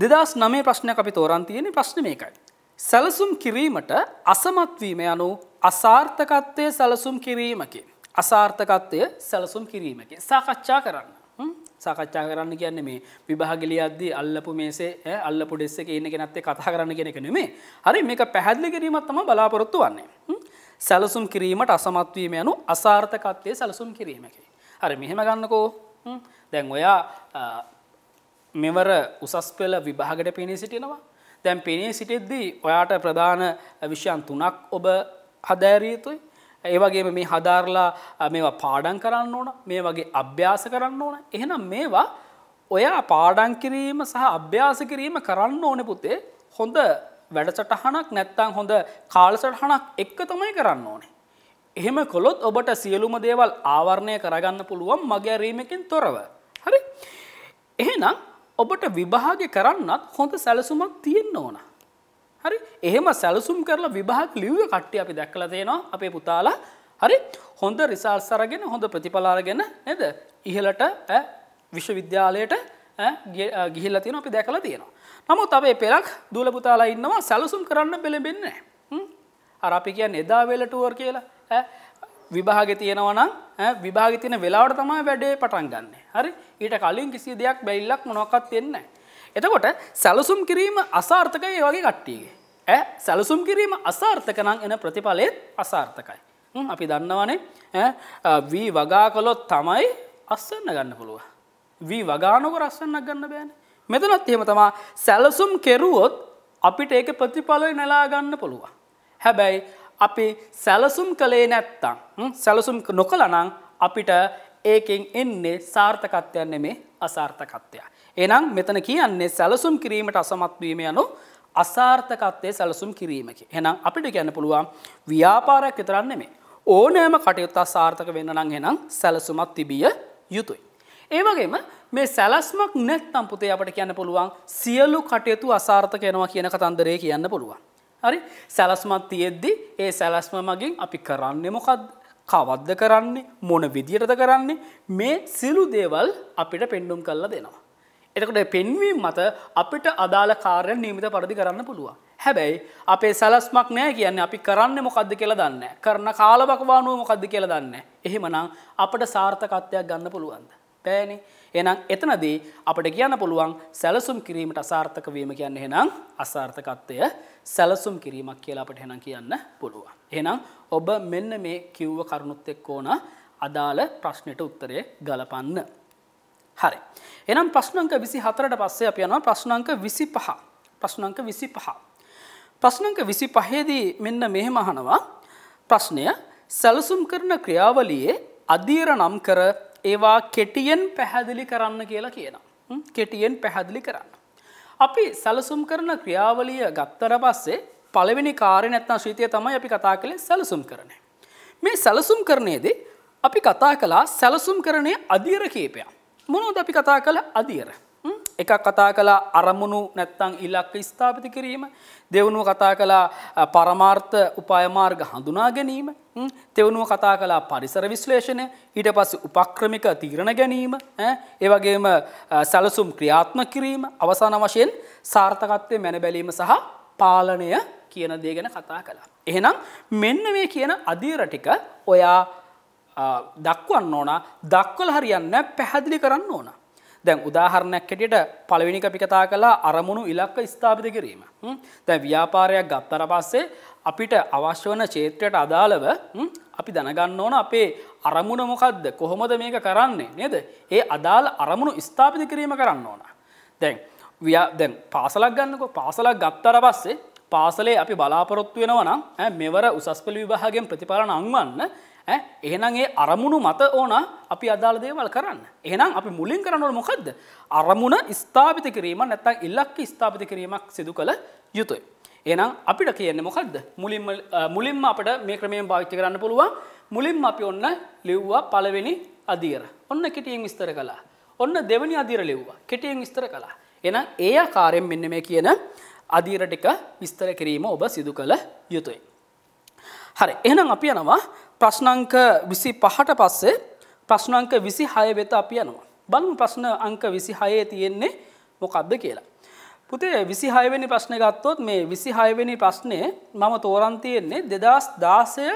දෙදස් නමේ ප්‍රශ්නය අපි තෝරන් තියෙන ප්‍රශ්න මේකයි. සැලසුම් කිරීමට අසමත්වීම යනු අසාර්ථකත්වය සැලසුම් කිරීමකි. අසාර්ථකත්වය සැලසුම් කිරීමකි සාකච්ඡා කරන්න. සාකච්ඡා කරන්න කියන්නේ මේ විභාගලියද්දී අල්ලපු මේසේ අල්ලපු ඩෙස්ස එක ඉන්න කෙනත්තේ කතා කරන්න කෙනෙක නෙමේ හරි මේක පැහැදිලි කිරීමත් තම බලාපොරොත්තු වන්නේ සැලසුම් කිරීමට අසමත්වීම යනු අසාර්ථකත්වය සැලසුම් කිරීමකි හරි මෙහෙම ගන්නකෝ දැන් ඔයා මෙවර උසස් පෙළ විභාගට පෙනී සිටිනවා දැන් පෙනී සිටිද්දී ඔයාට ප්‍රධාන විෂයන් තුනක් ඔබ හදෑරියතුයි ඒවගේ මේ හදාරලා මේවා පාඩන් කරන්න ඕන මේ වගේ අභ්‍යාස කරන්න ඕන එහෙනම් මේවා ඔයා පාඩන් කිරීම සහ අභ්‍යාස කිරීම කරන්න ඕන පුතේ හොඳ වැඩසටහනක් නැත්තං හොඳ කාලසටහනක් එක්ක තමයි කරන්න ඕනේ. එහෙම කොළොත් ඔබට සියලුම දේවල් ආවරණය කරගන්න පුළුවන් මගේ ඇරීමකින් තොරව. හරි එහෙනම් ඔබට විභාග කරන්නත් හොඳ සැලසුමක් තියෙන්න්න ඕන. හරි එහෙම සැලසුම් කරලා විභාග ලිව්ව කට්ටිය අපි දැක්කල තියෙනවා අපේ පුතාලා හරි හොඳ රිසාල් සරගෙන හොඳ ප්‍රතිඵලාරගෙන නද ඉහලට විශ්වවිද්‍යාලයට ගිහිල්ල තියෙන අපි දැකලා තියෙනවා. නමුත් අපේ පෙරක් දූල පුතාලා ඉන්නවා සැලසුම් කරන්න පෙළඹෙන්නේ. අර අපි කියන්න එදා වෙලටුවර් කියලා විභාග තියෙනවනම් විභාග තියෙන වෙලාවට තමයි වැඩේ පටන් ගන්න. හරි ඊට කලින් කිසි දෙයක් බැල්ලක් මොනොක්කත් වෙන්නේ. එතකොට සැලසුම් කිරීම අසාර්ථකයි ඒ වගේ කට්ටියගේ. ඇ සැලසුම් කිරීම අසාර්ථකනං එන ප්‍රතිඵලයත් අසාර්ථකයි. අපි දන්නවනේ වී වගා කලොත් තමයි අස්සන්න ගන්න පුළුව. වී වගානොක රස්සන්නක් ගන්න බෑන. මෙතනත් එහෙම තමා සැලසුම් කෙරුවොත් අපිට ඒක ප්‍රතිඵලය නෙලා ගන්න පුළුව. හැබැයි අපි සැලසුම් කළේ නැත්තං සැලසුම් නොකලනං අපිට ඒකෙන් එන්නේ සාර්ථකත්වයන් නෙමේ අසාර්ථකත්වයක්. එනම් මෙතන කියන්නේ සැලසුම් කිරීමට අසමත්වීම යනු අසාර්ථකත්වය සැලසුම් කිරීමකි. එනම් අපිට කියන්න පුළුවන් ව්‍යාපාරයක් විතරන්න මේ. ඕනෑම කටයුත්තා සාර්ථක වෙන්න නම් එනම් සැලසුමත් තිබිය යුතුයි. ඒවගේම මේ සැලස්මක් නැත් තම්පුතේ අපට කියන්න පුළුවන් සියලු කටයුතු අසාර්ථකයනවා කියන කතන්දරය කියන්න පුළුවන්. හරි සැලස්මත් තියෙද්දි ඒ සැලස්ම මගින් අපි කරන්නේ මොකක්ද කවද්ද කරන්නේ මොන විදියටද කරන්නේ මේ සිලු දේවල් අපිට පෙන්ඩුම් කල්ලා දෙනවා. එතකොට පෙන්වීම් මත අපිට අදාළ කාරය නීමිත පරදි කරන්න පුළුවන්. හැබැයි අපේ සැලස්මක් නෑ කියන්නේ අපි කරන්න මොකක්ද කියලා දන්න. කරන කාලබකවානුව මොකක්ද කියලා දන්න. එහෙමනම් අපට සාර්ථකත්වයක් ගන්න පුළුවන්ද. පෑනි එනම් එතනදී අපට කියන්න පුළුවන් සැලසුම් කිරීමට අසාර්ථක වීම කියන්නේ හෙනම් අසාර්ථකත්වය සැලසුම් කිරීමක් කියලා අපට හෙනම් කියන්න පුළුවන්. එහෙනම් ඔබ මෙන්න මේ කිව්ව කරුණුත් එක්ක ඕන අදාළ ප්‍රශ්නයට උත්තරය ගලපන්න. හරි. එනම් ප්‍රශ්නංක විසි හතරට පස්සේ අප යනවා ප්‍රශ්නංක විසි පහ ප්‍රශ්නංක විසි පහ. ප්‍රශ්නංක විසි පහේදී මෙන්න මෙහෙම අහනවා ප්‍රශ්නය සැලසුම් කරන ක්‍රියාවලියේ අධීර නම් කර ඒවා කෙටියෙන් පැහැදිලි කරන්න කියලා කියනවා. කෙටියෙන් පැහැදිලි කරන්න. අපි සැලසුම් කරන ක්‍රියාවලිය ගත්තර පස්සේ පළවෙනි කාරය නැත්නම් ශ්‍රීතිය තමයි අපි කතා කළේ සැලසුම් කරන. මේ සැලසුම් කරනයේදී අපි කතා කලා සැලසුම් කරණය අධීර කීපයක්. මොනෝද අපි කතා කළ අධියර. එකක් කතා කලා අරමුණු නැත්තං ඉලක්ක ස්ථාපති කිරීම. දෙවුණුව කතා කලා පරමාර්ථ උපායමාර්ග හඳුනා ගැනීම. තෙවුණුව කතා කලා පරිසර විශ්ලේෂණය ඊට පස්ස උපක්‍රමික තීරණ ගැනීම ඒවගේම සැලසුම් ක්‍රියාත්ම කිරීම අවසාන වශයෙන් සාර්ථකත්වය මැන බැලීම සහ පාලනය කියන දේ ගැන කතා කලා. එහෙනම් මෙන්න මේ කියන අධීරටික ඔයා දක්වන්න ඕන දක්වල හරියන්න පැහැදිලි කරන්න ඕන. දැන් උදාහරණයක් හැටියට පළවෙනි අපි කතා කළා අරමුණු ඉලක්ක ස්ථාපිත කිරීම. දැන් ව්‍යාපාරයක් ගත්තට පස්සේ අපිට අවශ්‍ය වන ක්ෂේත්‍රයට අදාළව අපි දැනගන්න ඕන අපේ අරමුණ මොකද්ද කොහොමද මේක කරන්නේ නේද? ඒ අදාළ අරමුණු ස්ථාපිත කිරීම කරන්න ඕන. දැන් දැන් පාසලක් ගන්නකො පාසලක් ගත්තට පස්සේ පාසලේ අපි බලාපොරොත්තු වෙනවා නම් මෙවර උසස් පෙළ විභාගයෙන් ප්‍රතිඵලන අංවන්න එහෙනම් ඒ අරමුණු මත ඕන අපි අදාළ දේවල් කරන්න. එහෙනම් අපි මුලින් කරනවට මොකද්ද? අරමුණ ස්ථාපිත කිරීම නැත්නම් ඉලක්ක ස්ථාපිත කිරීමක් සිදු කළ යුතුය. එහෙනම් අපිට කියන්නේ මොකද්ද? මුලින්ම මුලින්ම අපිට මේ ක්‍රමයෙන් භාවිත කරන්න පුළුවන්. මුලින්ම අපි ඔන්න ලිව්වා පළවෙනි අදියර. ඔන්න කෙටියෙන් විස්තර කළා. ඔන්න දෙවෙනි අදියර ලිව්වා. කෙටියෙන් විස්තර කළා. එහෙනම් ඒ ආකාරයෙන් මෙන්න මේ කියන අදියර ටික විස්තර කිරීම ඔබ සිදු කළ යුතුය. හරි. එහෙනම් අපි යනවා ප්‍රශ්නංක විසි පහට පස්සේ ප්‍රශ්නංක විසි හය වෙත අප යනවා. බලමු ප්‍රශ්න අංක විසි හයේ තියෙන්නේ මොකක්ද කියලා. පුතේ විසි හයවැනි ප්‍රශ්න ගත්තොත් මේ විසි හයවැනි ප්‍රශ්නය මම තෝරන් තියෙන්නේ දෙදස් දාසය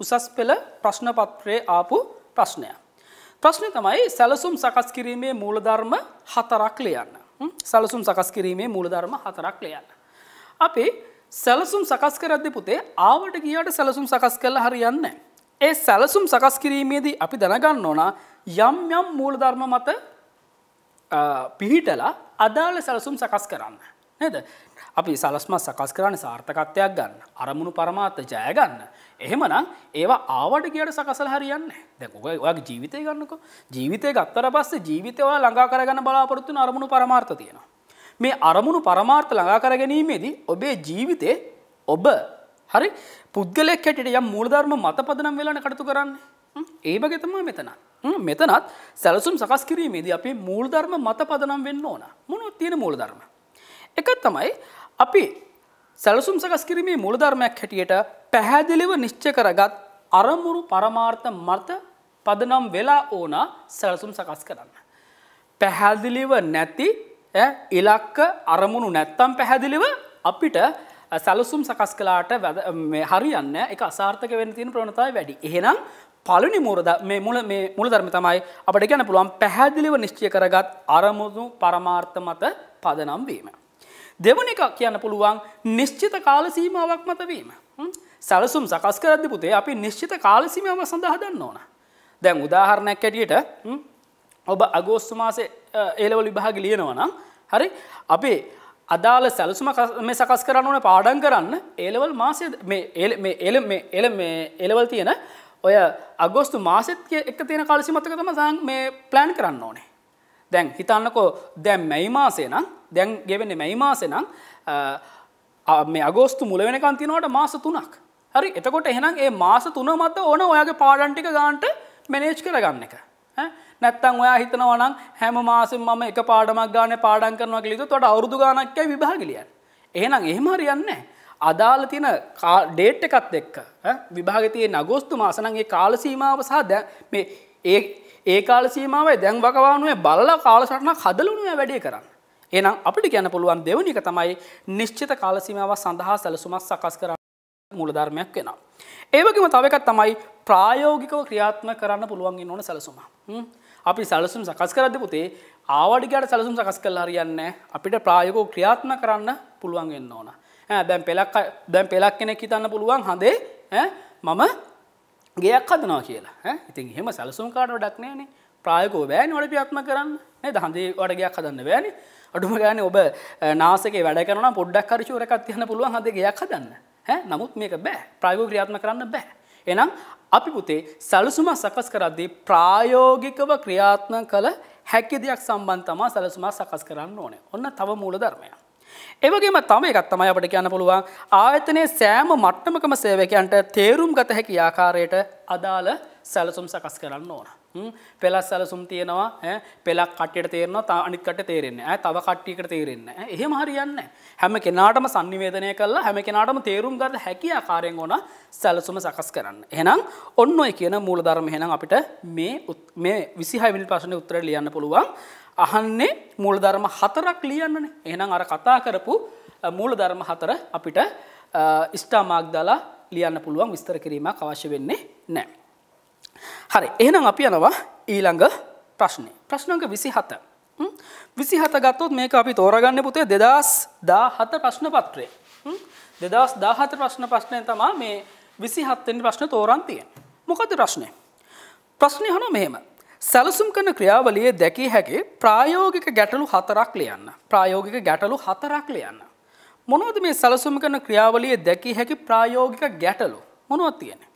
උසස් පෙළ ප්‍රශ්නපත්‍රය ආපු ප්‍රශ්නය. ප්‍රශ්න තමයි සැලසුම් සකස් කිරීමේ මූලධර්ම හතරක් ලියන්න. සැලසුම් සකස් කිරීමේ මූලධර්ම හතරක් ලියන්න. අපි සැලසුම් සකස් කරද්දි පුතේ ආවට ගියට සැලසුම් සකස් කරලා හරියන්නේ නැහැ. ඒ සැලසුම් සකස් කිරීමේදී අපි දැනගන්න ඕන යම් යම් මූලධර්ම මත පිහිටලා අදාළ සැලසුම් සකස් කරන්න. නේද? අපි සලස්ම සකස් කරන්නේ සාර්ථකත්වයක් ගන්න. අරමුණු પરමාර්ථ ජය ගන්න. එහෙමනම් ඒවා ආවට ගියට සකසලා හරියන්නේ නැහැ. දැන් ඔය ඔයාගේ ජීවිතය ගන්නකෝ. ජීවිතය ගත්තට පස්සේ ජීවිතය ඔයා ළඟා කරගන්න බලාපොරොත්තු වෙන අරමුණු પરමාර්ථ තියෙනවා. මේ අරමුණු પરමාර්ථ ළඟා කර ගැනීමේදී ඔබේ ජීවිතේ ඔබ හරි පුද්ගලෙක් හැටියට යම් මූලධර්ම මත පදනම් වෙලාන කටතු කරන්නේ ඒ වගේතමා මෙතන මෙතනත් සැලසුම් සකස් කිරීමේදී අපේ මූල්ධර්ම මත පදනම් වෙන්න ඕන මොනොත් තියෙන මූලධර්ම එකත් තමයි අපි සැලසුම් සකස් කිරීමේ මූලධර්මයක් හැටියට පැහැදිලිව නිශ්චය කරගත් අරමුරු පරමාර්ථ මත පදනම් වෙලා ඕන සැලසුම් සකස් කරන්න. පැහැදිලිව නැති ඉලක්ක අරමුණු නැත්තම් පැහැදිලිව අපිට සැලසුම් සකස් කලාට හරියන්න එක අසාර්ථක වෙන තියෙන ප්‍රණතාව වැඩි. එහෙනම් පලනි මූරද මේ මුල මේ මුල ධර්ම තමයි අපට ගැන පුළුවන් පැහැදිලිව නිශ්චය කරගත් අරමුදු පරමාර්ථ මත පදනම් වීම. දෙවන එක කියන්න පුළුවන් නිශ්චිත කාල සීමාවක් මත වීම. සැලසුම් සකස් කරද්දි පුතේ අපි නිශ්චිත කාලසිමාව සඳහා දන්න ඕන. දැන් උදාහරණයක් ඇටියට ඔබ අගෝස්තු මාසේ ඒලවල විභාග ලියනවා නම් හරි අපේ අදාළ සැලසුම මේ සකස් කරන්න ඕන පාඩන් කරන්න ඒලවල් මාසය එල එල එලවල් තියෙන ඔය අගෝස්තු මාසෙත් එක තියෙන කාලසිමත්තකතම සං මේ ප්ලෑන් කරන්න ඕනේ. දැන් හිතන්නකෝ දැම් මැයි මාසේ නම් දැන් ගෙවෙන මැයි මාසෙනම් මේ අගෝස්තු මුල වෙනකන් තිනවට මාස තුනක් හරි එතකොට එහෙනම් ඒ මාස තුන මත ඕන ඔයාගේ පාඩන්ටික ගාන්ට මැනේජ් කරගන්න එක. නැත්තන් ඔයා හිතනවනම් හැම මාසෙම මම එක පාඩමක් ගාන පාඩම් කරනවා කියලා හිතුවොත් ඔයාට අවුරුදු ගාණක්යි විභාග ලියන්න. එහෙනම් එහෙම හරියන්නේ නැහැ. අදාළ තියෙන ඩේට් එකත් එක්ක විභාග තියෙන අගෝස්තු මාස නම් ඒ කාල සීමාව සහ දැන් මේ ඒ ඒ කාල සීමාවයි දැන් වකවානුවේ බලලා කාලසටනක් හදලුණුවේ වැඩේ කරන්න. එහෙනම් අපිට කියන්න පුළුවන් දෙවනි එක තමයි නිශ්චිත කාල සීමාව සඳහා සැලසුමක් සකස් කරන්න මුලධර්මයක් වෙනවා. ඒවගේම තවකත් තමයි ප්‍රායෝගිකව ක්‍රියාත්ම කරන්න පුළුවන්ගින් ඕන සැලසුම. අපි සැලසුම් සකස් කරද පුතේ ආවඩිකට සැලසුම් සකස් කල්ලා හරියන්න අපිට ප්‍රායෝගෝ ක්‍රියාත්ම කරන්න පුළුවන්ගෙන්න්න ඕන. දැම් පෙලක් දැම් පෙලක් කෙනෙක් හිතන්න පුළුවන් හඳේ මම ගේයක් හදනවා කියලා ඉතින් එහෙම සැලසුම් කාඩ ඩක්නේන ප්‍රායකෝ බෑන් වඩ ප්‍රියත්ම කරන්න නෑ දහන්දේ වඩගයක් හදන්න බෑනි අඩුම ගෑන ඔබ නාසක වැඩ කරන පොඩ්ඩක් කරිචූරකත් යන්න පුළුවන් හදගේයක් හදන්න හැ නමුත් මේක බෑ ප්‍රයෝ ක්‍රියාත්ම කරන්න බෑ. එනම් අපි පුතේ සැලසුමක් සකස් කරද්දී ප්‍රායෝගිකව ක්‍රියාත්ම කළ හැකි දෙයක් සම්බන්ධ තමා සැලසුමක් සකස් කරන්න ඕනේ. ඔන්න තව මූල ධර්මයක්. ඒවගේම තම එකත් තමයි අපට කියන්න පුළුවන් ආයතනයේ සෑම මට්ටමකම සේවකයන්ට තේරුම් ගත හැකි ආකාරයට අදාළ සැලසුම් සකස් කරන්න ඕන. පෙලස් සැලසුම් තියෙනවා පෙලක් කට්ට තේරන අනිකට තේරෙන්නේ ඇ තව කට්ටිකට තේරෙන්න එහෙම හරියන්න හැම කෙනාටම සංනිවේදනය කල්ලා හැම කෙනාටම තේරුම් ගද හැකි ආකාරයෙන් ඕන සැලසුම සකස් කරන්න. එහනම් ඔන්න ඔය කියන මූලධර්ම හෙනම් අපිට මේ විසිහවිනි පශන උත්තර ලියන්න පුළුවන් අහන්නේ මූලධර්ම හතරක් ලියන්නන එහනම් අර කතා කරපු මූලධර්ම හතර අපිට ස්ටාමාක් දාලා ලියන්න පුළුවන් විස්තර කිරීමක් අවශ්‍ය වෙන්නේ නෑ. හරි එහෙනම් අපි යනවා ඊළඟ ප්‍රශ්නේ. ප්‍රශ්නංක 27. 27 ගත්තොත් මේක අපි තෝරගන්න පුතේ 2017 ප්‍රශ්න පත්‍රය. 2017 ප්‍රශ්න ප්‍රශ්නය තමයි මේ 27 වෙනි ප්‍රශ්න තෝරන් තියෙන්නේ. මොකද ප්‍රශ්නේ? ප්‍රශ්නේ අහනවා මෙහෙම. සැලසුම් කරන ක්‍රියාවලියේ දැකිය හැකි ප්‍රායෝගික ගැටලු හතරක් ලියන්න. ප්‍රායෝගික ගැටලු හතරක් ලියන්න. මොනවද මේ සැලසුම් කරන ක්‍රියාවලියේ දැකිය හැකි ප්‍රායෝගික ගැටලු? මොනවද තියෙන්නේ?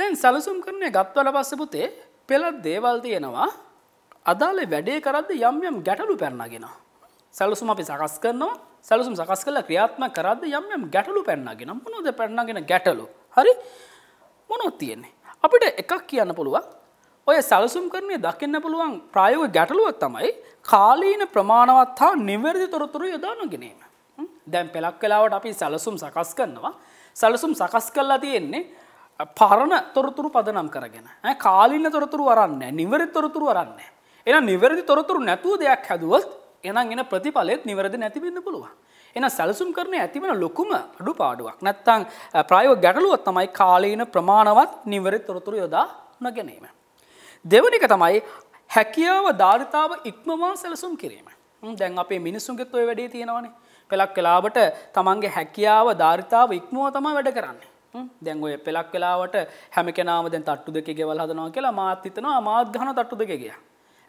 දැන් සැලසුම් කරනය ගත්වල පස්ස පුතේ පෙළත් දේවල් තියෙනවා අදාළ වැඩේ කරද්ද යම් යම් ගැටලු පැරණගෙන. සැලසුම අපි සකස් කරනවා සැලසුම් සකස් කළ ක්‍රියාත්ම කරද යම් යම් ගැටලු පැරණගෙන මොනොද පැරණගෙන ගැටලු හරි මොනොත් තියෙන්නේ. අපිට එකක් කියන්න පුළුවන් ඔය සැලසුම් කරනය දකින්න පුළුවන් ප්‍රයෝග ගැටලුවක් තමයි කාලීන ප්‍රමාණවත් හා නිවැරදි තොරතුරු යොදාන ගෙනීම. දැන් පෙලක් කලාවට අපි සැලසුම් සකස් කරනවා සැලසුම් සකස් කරලා තියෙන්නේ පරණ තොරතුරු පදනම් කරගෙන කාලින්න තොරතුරු වරන්න නිවරි තොරතුරු වරන්න. එන නිවැරදි තොරතුරු නැතුව දෙයක් හැදුවත් එනම් එන ප්‍රතිඵලෙත් නිවැරදි නැතිවෙන්න පුළුවන්. එන සැලසුම් කරන ඇතිවන ලොකුම අඩු පාඩුවක් නැත්තං ප්‍රයෝ ගැටලුවත් තමයි කාලීන ප්‍රමාණවත් නිවරි තොරතුරු යොදා නොගැනීම. දෙවනික තමයි හැකියාව ධාරිතාව ඉක්මවා සැලසුම් කිරීම. දැන් අපේ මිනිස්සුන්ගෙත් ඔය වැඩේ තියෙනවනේ පෙලක් කලාබට තමන්ගේ හැකියාව ධාරිතාව ඉක්මුව තමා වැඩ කරන්නේ. දැන් ඔය පෙලක් වෙලාවට හැම කෙනාම දැන් තට්ටු දෙක ගෙවල් හදනවා කියලා මාත් හිතනවා මාත් ගහන තට්ටු දෙක ගියා.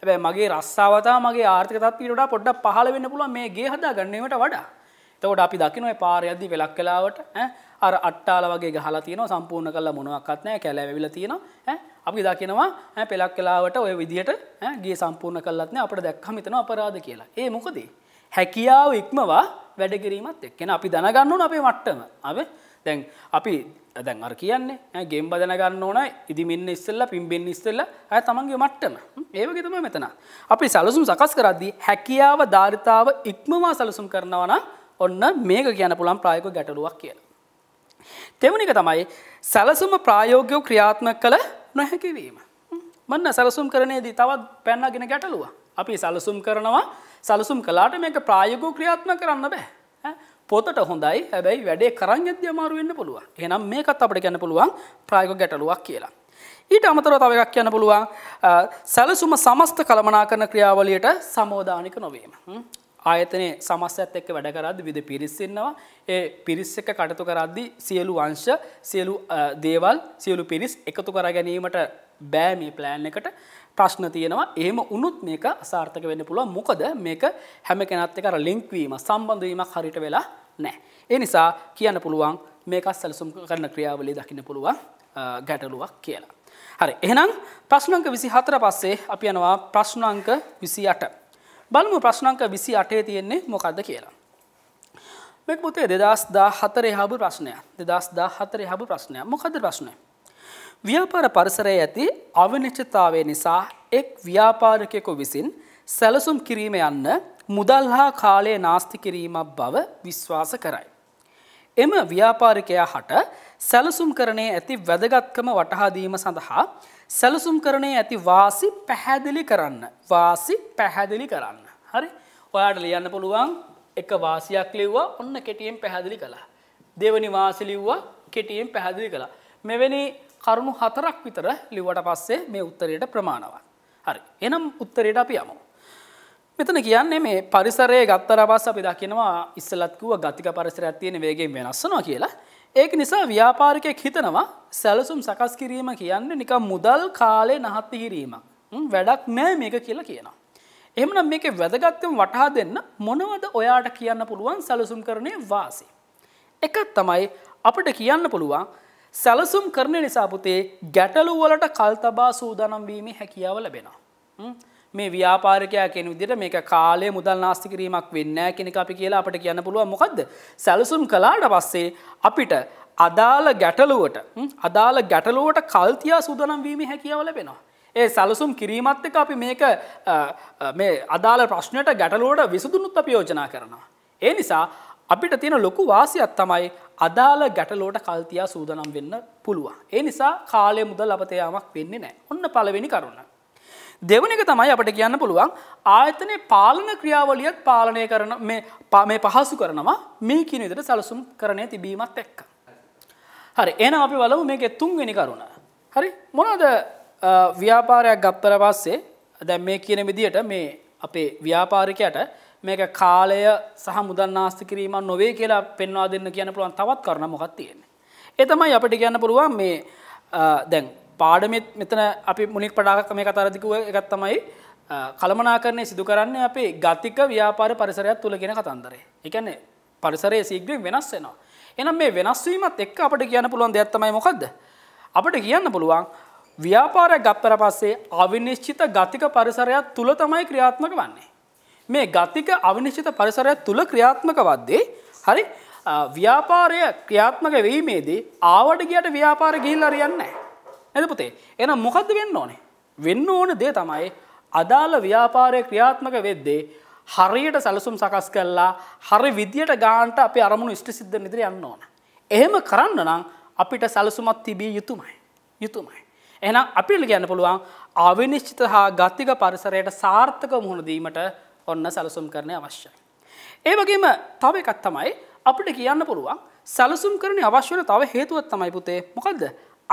හැබැයි මගේ රස්සාවතා මගේ ආර්ථික තත්ත්වයට වඩා පොඩ්ඩක් පහළ වෙන්න පුළුවන් මේ ගේ හදා ගන්නීමට වඩා. එතකොට අපි දකින්න ඔය පාරේ යද්දි වෙලක් වෙලාවට ඈ අර අට්ටාල වගේ ගහලා තියෙනවා සම්පූර්ණ කරලා මොනවත් නැහැ කැලෑවෙවිලා තියෙනවා ඈ අපි දකිනවා ඈ පෙලක් වෙලාවට ඔය විදිහට ඈ ගේ සම්පූර්ණ කරලත් නැහැ අපිට දැක්කම හිතනවා අපරාධ කියලා. ඒ මොකද? හැකියාව ඉක්මවා වැඩ කිරීමත් එක්ක. එහෙනම් අපි දැනගන්න ඕන අපේ මට්ටම. අපි දැන් අපි දැන් අර කියන්නේ ගෙම් බදන ගන්න ඕන ඉදිමින් ඉස්සෙල්ල පිම්බෙන් ඉස්සෙල්ල ඇය තමන්ගේ මට්ටම ඒවගේ තමයි මෙතන. අපි සැලසුම් සකස් කරද්දී හැකියාව ධාරිතාව ඉක්මවා සැලසුම් කරනවන ඔන්න මේක කියන පුළන් ප්‍රායක ගැටලුවක් කියල. තෙවනික තමයි සැලසුම ප්‍රායෝග්‍යෝ ක්‍රියාත්මක කළ නොහැකිවීම. මන්න සැලසුම් කරනයේදී තවත් පැන්නගෙන ගැටලුව. අපි සැලසුම් කරනවා සැලසුම් කලාට මේක ප්‍රායෝගෝ ක්‍රියාත්ම කරන්න බෑ පොතට හොඳයි හැබැයි වැඩේ කරන්න ඇද අමාරුවෙන්න්න පුළුවන් එනම් මේකත් අපට ගැන්න පුළුවන් ප්‍රයග ගැටලුවක් කියලා. ඊට අමතරව තව එකක් කියන්න පුළුවන් සැලසුම සමස්ත කළමනා කරන ක්‍රියාවලියට සමෝධානික නොවීම. ආයතනයේ සමස්සත් එක්ක වැඩ කරද්දි විද පිරිස්සෙන්නවා ඒ පිරිස් එක කටතු කරද්දි සියලු වංශ සියලු දේවල් සියලු පිරිස් එකතු කර ගැනීමට බෑ මේ ප්ලෑන් එකට ප්‍රශ්න තියෙනවා එහෙම උනුත් මේක අසාර්ථක වෙන්න පුළුවන් මොකද මේක හැම කෙනත් එක අර ලින්ක් වීම සම්බන්ධ වීමක් හරියට වෙලා නැහැ. ඒ නිසා කියන්න පුළුවන් මේක සැලසුම් කරන ක්‍රියාවලිය දකින්න පුළුවන් ගැටලුවක් කියලා. හරි එහෙනම් ප්‍රශ්න අංක 24 පස්සේ අපි යනවා ප්‍රශ්න අංක 28. බලමු ප්‍රශ්න අංක 28 තියෙන්නේ මොකද්ද කියලා. මේක පුතේ 2014 හබු ප්‍රශ්නයක්. 2014 හබු ප්‍රශ්නයක්. මොකද්ද ප්‍රශ්නේ? ව්‍යාපාර පරිසරයේ ඇති අවිනිශ්චිතතාවය නිසා එක් ව්‍යාපාරකයෙකු විසින් සැලසුම් කිරීම යන්න මුදල් හා කාලය නාස්ති කිරීමක් බව විශ්වාස කරයි. එම ව්‍යාපාරිකයා හට සැලසුම් කරණය ඇති වැදගත්කම වටහාදීම සඳහා සැලසුම් කරණය ඇති වාසි පැහැදිලි කරන්න. වාසි පැහැදිලි කරන්න. හරි ඔයාට ලියන්න පුළුවන් එක වාසියක් ලිව්වා ඔන්න කෙටියෙන් පැහැදිලි කළා. දෙවනි වාසි ලිව්වා කෙටියෙන් පැහැදිලි කළා. මෙවැනි කරුණු හතරක් විතර ලිවට පස්සේ මේ උත්තරයට ප්‍රමාණවත්. හරි එනම් උත්තරයට අපි යමු. මෙතන කියන්නේ මේ පරිසරයේ ගත්තර පස් අපි දකිනවා ඉස්සලත්කුව ගතික පරිසරයක් තියෙන වේගෙන් වෙනස්සනවා කියලා. ඒක නිසා ව්‍යාපාරිකයක් හිතනවා සැලසුම් සකස් කිරීම කියන්නේ නිකම් මුදල් කාලේ නහත්ති කිරීම. වැඩක් නෑ මේක කියලා කියනවා. එහමනම් මේක වැදගත්තම වටහා දෙන්න මොනවද ඔයාට කියන්න පුළුවන් සැලසුම් කරණය වාසි. එකත් තමයි අපට කියන්න පුළුවන් සැලසුම් කරන නිසා පුතේ ගැටලු වලට කල් තබා සූදානම් වීම හැකියාව ලැබෙනවා. මේ ව්‍යාපාරකයා කෙන විදිට මේක කාලය මුදල් නාස්තිකිරීමක් වෙන්න කෙනෙක අපි කියලා අපට කියන්න පුළුව මොකක්ද සැලසුම් කලාට පස්සේ අපිට අදාළ ගැටලුවට අදාළ ගැටලුවට කල්තියා සූදනම් වීම හැකියාව ලැබෙනවා. ඒ සැලසුම් කිරීමත් එක අපි මේක අදාළ ප්‍රශ්නයට ගැටලුවට විසඳනුත් අප යෝජනා කරනවා. ඒ නිසා අපිට තියෙන ලොකු වාසියක් තමයි අදාළ ගැටලෝට කල්තියා සූදනම් වෙන්න පුළුවන්. ඒ නිසා කාලය මුදල් අපතයාමක් වෙන්නේ නෑ ඔන්න පලවෙනි කරුණ. දෙවන එක තමයි අපට කියන්න පුළුවන් ආයතනය පාලන ක්‍රියාවලියත් පාලනය කරන මේ පහසු කරනවා මේ කින විදට සැලසුම් කරනය තිබීමත් එක්ක. හරි එන අපි වලව මේක තුන්වෙනි කරුණ. හරි මොනද ව්‍යාපාරයක් ගත්තර පස්සේ දැන් මේ කියන විදියට මේ අපේ ව්‍යාපාරිකයට මේක කාලය සහ මුදල් නාස්ති කිරීම නොවේ කියලා පෙන්වා දෙන්න කියන පුළුවන් තවත් කරන මොකක් තියෙන්නේ. එතමයි අපිට කියන්න පුළුවන් මේ දැන් පාඩමත් මෙතන අපි මුලික් පඩාක් මේ කතරදිකුව එකත් තමයි කළමනාකරණය සිදු කරන්නේ අපේ ගතික ව්‍යාපාර පරිසරයක් තුළගෙන කතන්දරේ. එකන්නේ පරිසරයේ සීග්‍රීම් වෙනස් වෙනවා. එනම් මේ වෙනස්වීමත් එක් අපට කියන්න පුළුවන් දෙයක්ත්තමයි මොකක්ද. අපට කියන්න පුළුවන් ව්‍යාපාරය ගත්තර පස්සේ අවිනිශ්චිත ගතික පරිසරයක් තුළ තමයි ක්‍රියාත්මක වන්නේ. මේ ගතික අවිනිශ්චිත පරිසරය තුළ ක්‍රියාත්මක වද්දේ හරි ව්‍යාපාරය ක්‍රියාත්මක වීමේදී ආවට ගියට ව්‍යාපාර ගිහිල්ල අරියන්නේ නැද පුතේ එන මොකද්ද වෙන්න ඕනේ වෙන්න ඕන දේ තමයි අදාළ ව්‍යාපාරය ක්‍රියාත්මක වෙද්දී හරියට සැලසුම් සකස් කළා හරි විදියට ගාන්ට අපි අරමුණු ඉෂ්ට සිද්ධ නිදිර යන්න ඕන එහෙම කරන්න නම් අපිට සැලසුමත් තිබිය යුතුමයි යුතුමයි එහෙනම් අපිට කියන්න පුළුවන් අවිනිශ්චිත හා ගතික පරිසරයට සාර්ථක මුහුණ දීමට ඔන්න සැලසුම් කරනය අවශ්‍යයි. ඒ වගේම තව එකත් තමයි අපිට කියන්න පුළුවන් සැලසුම් කරන අවශ්‍යන තව හේතුවත් තමයි පුතේ මොකක්ද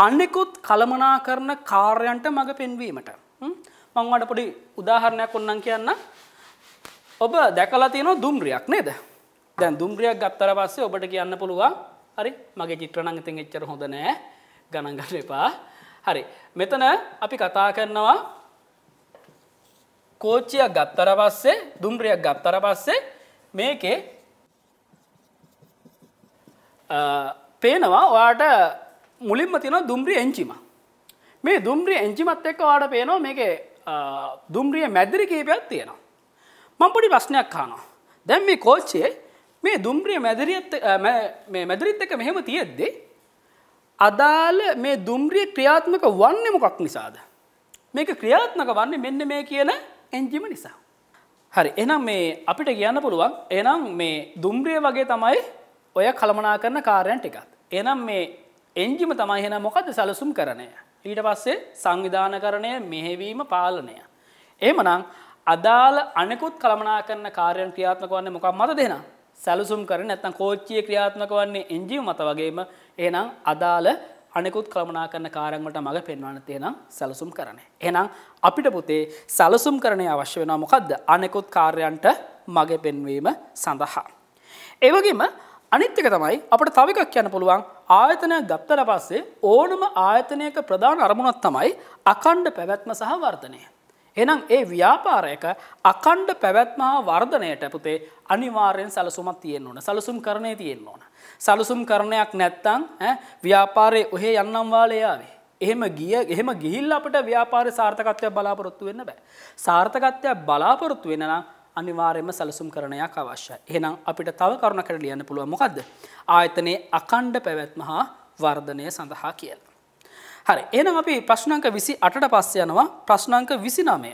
අන්නෙකුත් කළමනා කරන කාර්යන්ට මඟ පෙන්වීමට. මංවට පොඩි උදාහරණයක් ඔන්නන් කියන්න ඔබ දැකලා තියෙන දුම්රියක් නේද දැන් දුම්රියක් ගත්තර පස්සේ ඔබට කියන්න පුළුවන් හරි මගේ චිත්‍රණං ඉතින් එච්චර හොඳ නෑ ගණන් ගන්න එපා හරි මෙතන අපි කතා කරනවා කෝච්චියක් ගත්තර පස්සේ දුම්රියක් ගත්තර පස්සේ මේකේ පේනවා වාට මුලින්ම තින දුම්රිය එංචිම මේ දුම්රිය එංචිමත් එක්ක වාට පේනවා මේක දුම්රිය මැදිරි කීපයක් තියෙනවා මං පොඩි ප්‍රශ්නයක් කානවා දැන් මේ කෝච්චේ මේ දුම්රිය මැදිරියත් මැදිරිත් එක මෙහෙම තියෙද්දි අදාළ මේ දුම්රිය ක්‍රියාත්මක වන්නේ මොකක් නිසාද මේක ක්‍රියාත්මක වන්නේ මෙන්න මේ කියන එන්ජිම නිසා. හරි එනම් මේ අපිට කියන්න පුළුවන් එනම් මේ දුම්රිය වගේ තමයි ඔය කළමනා කරන කාරයන් ටිකත්. එනම් මේ එන්ජිම තමයි හෙන මොකද සැලසුම් කරණය. ඊට පස්සේ සංවිධාන කරණය මෙහෙවීම පාලනය. එමනම් අදාළ අනෙකුත් කළමනා කරන කාරයන් ක්‍රියාත්මක වන්නේ මොකක් මත දෙෙන සැලසුම් කරන ඇත්තන් කෝච්චිය ක්‍රියාත්මක වන්නේ එන්ජිම මත වගේම එනම් අදාළ අනෙකුත් කළමනා කරන කාරංගලට මඟ පෙන්වන්න තියෙනම් සැලසුම් කරන. එහෙනම් අපිට පුතේ සැලසුම් කරණය අවශ්‍ය වෙනවා මොකද්ද? අනෙකුත් කාර්යයන්ට මඟ පෙන්වීම සඳහා. ඒ වගේම අනිත් එක තමයි අපිට තව එකක් කියන්න පුළුවන් ආයතනයක් ගත්තට පස්සේ ඕනම ආයතනයක ප්‍රධාන අරමුණක් තමයි අඛණ්ඩ පැවැත්ම සහ වර්ධනය. එහෙනම් ඒ ව්‍යාපාරයක අකණ්ඩ පැවැත්ම වර්ධනයට පුතේ අනිවාර්යෙන් සැලසුමක් තියෙන්න ඕන. සැලසුම් කරණේ තියෙන්න ඕන. සැලසුම් කරණයක් නැත්තම් ඈ ව්‍යාපාරේ ඔහේ යන්නම් වාලේ ආවේ. එහෙම ගිය එහෙම ගිහිල්ලා අපිට ව්‍යාපාරේ සාර්ථකත්වයක් බලාපොරොත්තු වෙන්න බෑ. සාර්ථකත්වයක් බලාපොරොත්තු වෙන්න නම් අනිවාර්යයෙන්ම සැලසුම් කරණයක් අවශ්‍යයි. එහෙනම් අපිට තව කරුණකට ලියන්න පුළුවන් මොකද්ද? ආයතනයේ අකණ්ඩ පැවැත්ම හා වර්ධනය සඳහා කියලා. හරි එනම් අපි ප්‍රශ්නංක විසි අටට පස්ස යනවා ප්‍රශ්නංක විසිනාමය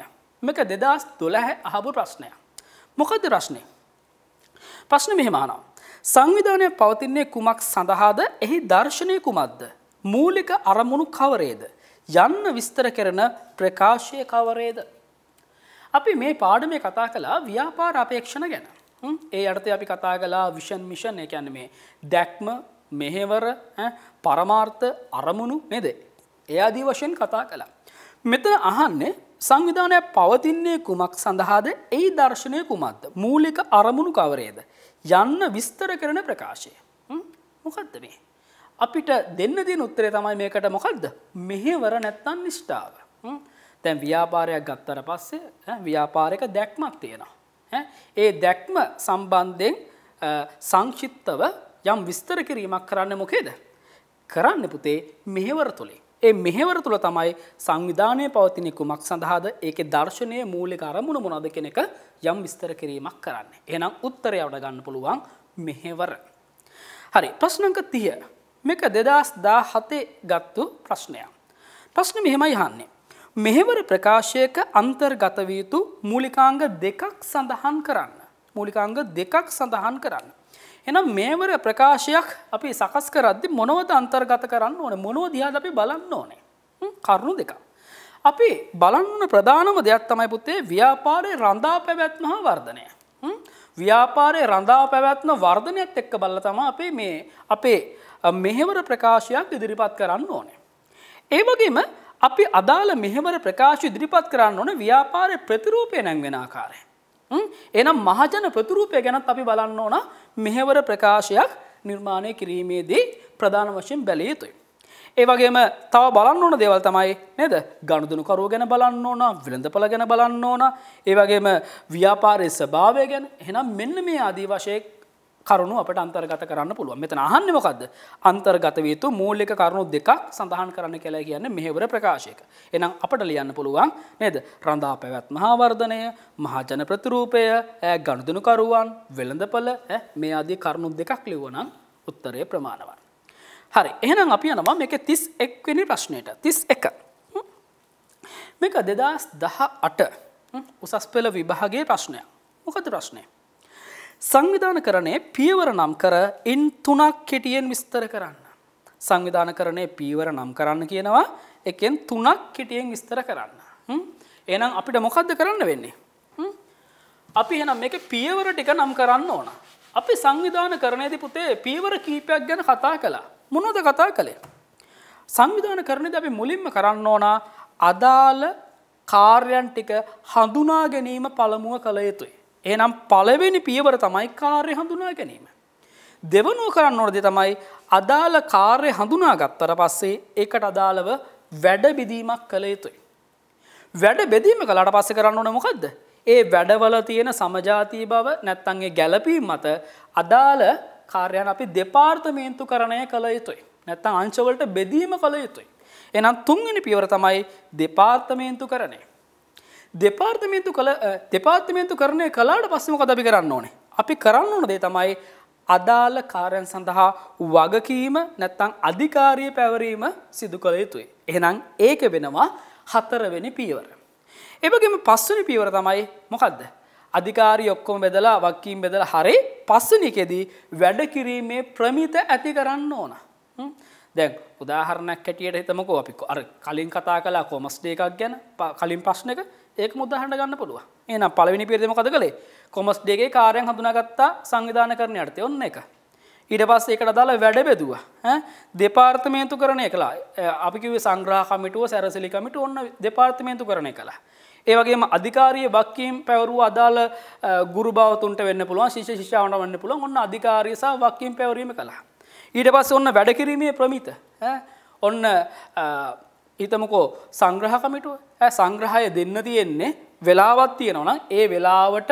මෙක දෙදස් දොලැහ අහපු ප්‍රශ්නය. මොකද ප්‍රශ්නය. ප්‍රශ්න මෙහෙමානම්. සංවිධානය පවතින්නේ කුමක් සඳහාද එහි දර්ශනය කුමක්ද. මූලික අරමුණු කවරේද. යන්න විස්තර කරන ප්‍රකාශය කවරේද. අපි මේ පාඩමේ කතා කලා ව්‍යාපාර අපේක්ෂණ ගැන. ඒ අර්ථය අපි කතා කලා විෂන් මිෂන් එකැන මේ දැක්ම මෙහෙවර පරමාර්ථ අරමුණු නෙදේ. ඒ අදී වශයෙන් කතා කළා. මෙතන අහන්නේ සංවිධානය පවතින්නේ කුමක් සඳහාද ඒ දර්ශනය කුමක්ද. මූලික අරමුණු කවරේද. යන්න විස්තර කරන ප්‍රකාශය. මොකක්ද මේ. අපිට දෙන්න දින උත්තරේ තමයි මේකට මොකක්ද. මෙහෙවර නැත්තන් නිෂ්ඨාව. තැන් ව්‍යාපාරයක් ගත්තර පස්සේ ව්‍යාපාරක දැක්මක් තියෙනවා. ඒ දැක්ම සම්බන්ධයෙන් සංචිත්තව යම් විස්තර කිරීමක් කරන්න මොකේද. කරන්න පුතේ මෙහෙවර තුළේ. ඒ මෙහෙවර තුළ තමයි සංවිධානය පවතින කුමක් සඳහාද ඒකේ දර්ශනය මූලික අරමුණ මොනද කෙනෙක යම් විස්තර කිරීමක් කරන්න. එහෙනම් උත්තරය වඩ ගන්න පුළුවන් මෙහෙවර. හරි ප්‍රශ්නංක තිය මේක දෙදස් දා හතේ ගත්තු ප්‍රශ්නයක්. ප්‍රශ්න මෙහෙමයි හන්නේ. මෙහෙවර ප්‍රකාශයක අන්තර්ගත වීතු මූලිකාංග දෙකක් සඳහන් කරන්න. මූලිකාංග දෙකක් සඳහන් කරන්න. එනම් මේවර ප්‍රකාශයක් අපි සකස් කරද්දි මොනවද අන්තර්ගත කරන්න ඕන මොනෝ දිහාද අපි බලන්න ඕනේ කරුණු දෙක. අපි බලන්න ප්‍රධානම දෙයක් තමයි පුත්තේ ව්‍යාපාරය රඳා පැවැත්ම හා වර්ධනය. ව්‍යාපාරය රඳා පැවැත්ම වර්ධනයත් එක්ක බල්ල තම අපේ මේ අපේ මෙහෙවර ප්‍රකාශයක් ඉදිරිපත් කරන්න ඕනේ. ඒවගේම අපි අදාළ මෙහෙවර ප්‍රකාශ ඉදිරිපත් කරන්න ඕන ව්‍යාපාරය ප්‍රතිරූපය නැංවෙන ආකාරය. එනම් මහජන ප්‍රතිරූපය ගැනත් අපි බලන්න ඕන මෙහෙවර ප්‍රකාශයක් නිර්මාණය කිරීමේදී ප්‍රධාන වශයෙන් බැලිය යුතුයි. ඒවගේම තව බලන්න ඕන දේවල් තමයි නේද ගණුදනුකරුව ගැන බලන්න ඕන විලඳපල ගැන බලන්න ඕන ඒවගේම ව්‍යාපාරය ස්භාවය ගැන එහෙනම් මෙන්න මේ අදී වශයෙන් කරුණු අපට අන්තර්ගත කරන්න පුළුව මෙතන අහන්නමකක්ද අන්තර්ගත වේතු මූලික කරුණු දෙකක් සඳහන් කරන්න කියලා කියන්න මෙහෙවර ප්‍රකාශයක. එනම් අපට ලියන්න පුළුවන් නේද රඳහා පැවැත් මහාවර්ධනය මහජන ප්‍රතිරූපය ගණුදුනුකරුවන් වෙළඳපල මේ අදී කරුණු දෙකක් ලිවනම් උත්තරය ප්‍රමාණවන්. හරි එහෙනම් අපි යනවා මේක තිස් එක්වෙනි ප්‍රශ්නයට තිස් එක. මේක දෙදස් දහ අට උසස් පෙළ විභාගේ ප්‍රශ්නයක් මොකද ප්‍රශ්නය සංවිධාන කරණය පියවර නම් කර ඉන් තුනක් කෙටියෙන් විස්තර කරන්න. සංවිධාන කරණය පීවර නම් කරන්න කියනවා එකෙන් තුනක් කෙටියෙන් විස්තර කරන්න. එනම් අපිට මොකක්ද කරන්න වෙන්නේ. අපි හෙනම් මේක පියවර ටික නම් කරන්න ඕන. අපි සංවිධාන කරණයති පුතේ පීවර කීපයක් ගැන කතා කලා. මොනොද කතා කළේ. සංවිධාන කරණද අපි මුලින්ම කරන්න ඕන අදාළ කාර්යන් ටික හඳුනා ගැනීම පළමුුව කළ යුතුයි. එනම් පළවෙනි පියවර තමයි කාර්ය හඳුනා ගැනීම. දෙවනුව කරන්න ඕනද තමයි අදාළ කාර්ය හඳුනා ගත්තර පස්සේ ඒකට අදාළව වැඩබිදීමක් කළ යුතුයි. වැඩ බෙදීම කලාට පස්ස කරන්න ඕන මොකක්ද. ඒ වැඩවල තියෙන සමජාතිය බව නැත්තන්ගේ ගැලපීම් මත අදාළ කාර්යන් අපි දෙපාර්තමේන්තු කරණය කළ යුතුයි. නැත්තං අංශවලට බෙදීම කළ යුතුයි. එනම් තුන්ගනි පියවර තමයි දෙපාර්තමේන්තු කරණය. දෙපාර්තමේන්තු කළ දෙපාර්තමේන්තු කරණය කලාට පස්සම කදපි කරන්න ඕනේ. අපි කරන්න ඕන දේ තමයි අදාළ කාරයන් සඳහා වගකීම නැත්තං අධිකාරය පැවරීම සිදු කළ යුතුයි. එහෙනම් ඒක වෙනවා හතරවෙනි පීවර. එවගේම පස්සනි පීවර තමයි මොකක්ද. අධිකාරී ඔක්කොම බෙදලා වක්කීම් බෙදල හරි පස්සනිකෙදී වැඩකිරීමේ ප්‍රමිත ඇති කරන්න ඕන. දැන් උදාහරණක් කැටියට හිතමකෝ අපික් අර කලින් කතා කලා කොමස්්ඩේ එකක් ගැන කලින් ප්‍රශ්නක ඒක මුදහට ගන්න පුළුව එන පලවිනි පිරිදම කද කළේ කොමස් ඩේගේ කාරයන් හඳුනාගත්තා සංවිධාන කරන යටතය ඔන්න එක ඊට පස්ස එකට දාලා වැඩ බෙදුව දෙපාර්තමේන්තු කරනය කලා අපිකිව සංග්‍රහමිටුව සැරසිලිකමිට ඔන්න දෙපාර්තමේන්තු කරනය කලා ඒවගේම අධිකාරය වක්කීම් පැවරු අදාළ ගුරු බවතුන්ට වෙන්න පුළුවන් ශිෂ ශිෂාවට වන්න පුළුවන් ඔන්න අධිකාරයසා වක්කීම් පැවරීම කලා. ඊට පස්ස ඔන්න වැඩකිරීමේ ප්‍රමිත ඔන්න හිතමකෝ සංග්‍රහකමිටුව සංග්‍රහය දෙන්න තියෙන්නේ වෙලාවත් තියෙනවන ඒ වෙලාවට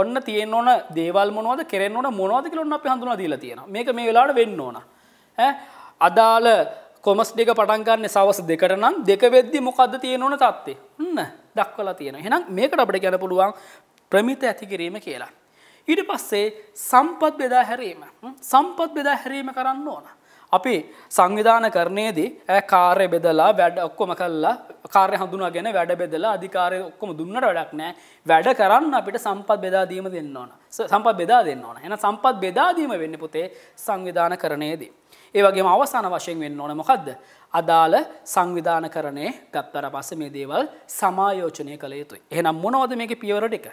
ඔන්න තියෙන ඕන දේවල් මොනවද කෙරෙන් ඕන මොනවද කියලොන්න අපි හඳුනා දීලා තියෙන මේක මේ වෙලාට වෙන්න ඕන අදාළ කොමස් දෙක පටන්ගන්න සවස් දෙකට නම් දෙක වෙද්දි මොකක්ද තියෙන ඕන තත්වේ න්න දක්වලා තියෙන හෙනම් මේකට අපට ගැන පුළුවන් ප්‍රමිත ඇති කිරීම කියලා. ඊට පස්සේ සම්පත් බෙදා හැරීම සම්පත් බෙදා හැරීම කරන්න ඕනා අපි සංවිධාන කරණයේදී කාර්ය බෙදලා වැඩ ඔක්කොම කල්ලා කාර්ය හඳුනාගෙන වැඩ බෙදලා අධිකාරය ඔක්කොම දුන්නට වැඩක් නෑ වැඩ කරන්න අපිට සම්පත් බෙදාදීම දෙන්න ඕන සම්පත් බෙදා දෙන්න ඕන එන සම්පත් බෙදාදීම වෙන්න පුතේ සංවිධාන කරණයේදී. ඒවගේම අවසාන වශයෙන් වෙන්න ඕන මොකක්ද. අදාළ සංවිධාන කරණය ගත්තර පස්ස මේ දේවල් සමායෝචනය කළ යුතුයි. එහනම් මොනවද මේක පියවර ටික.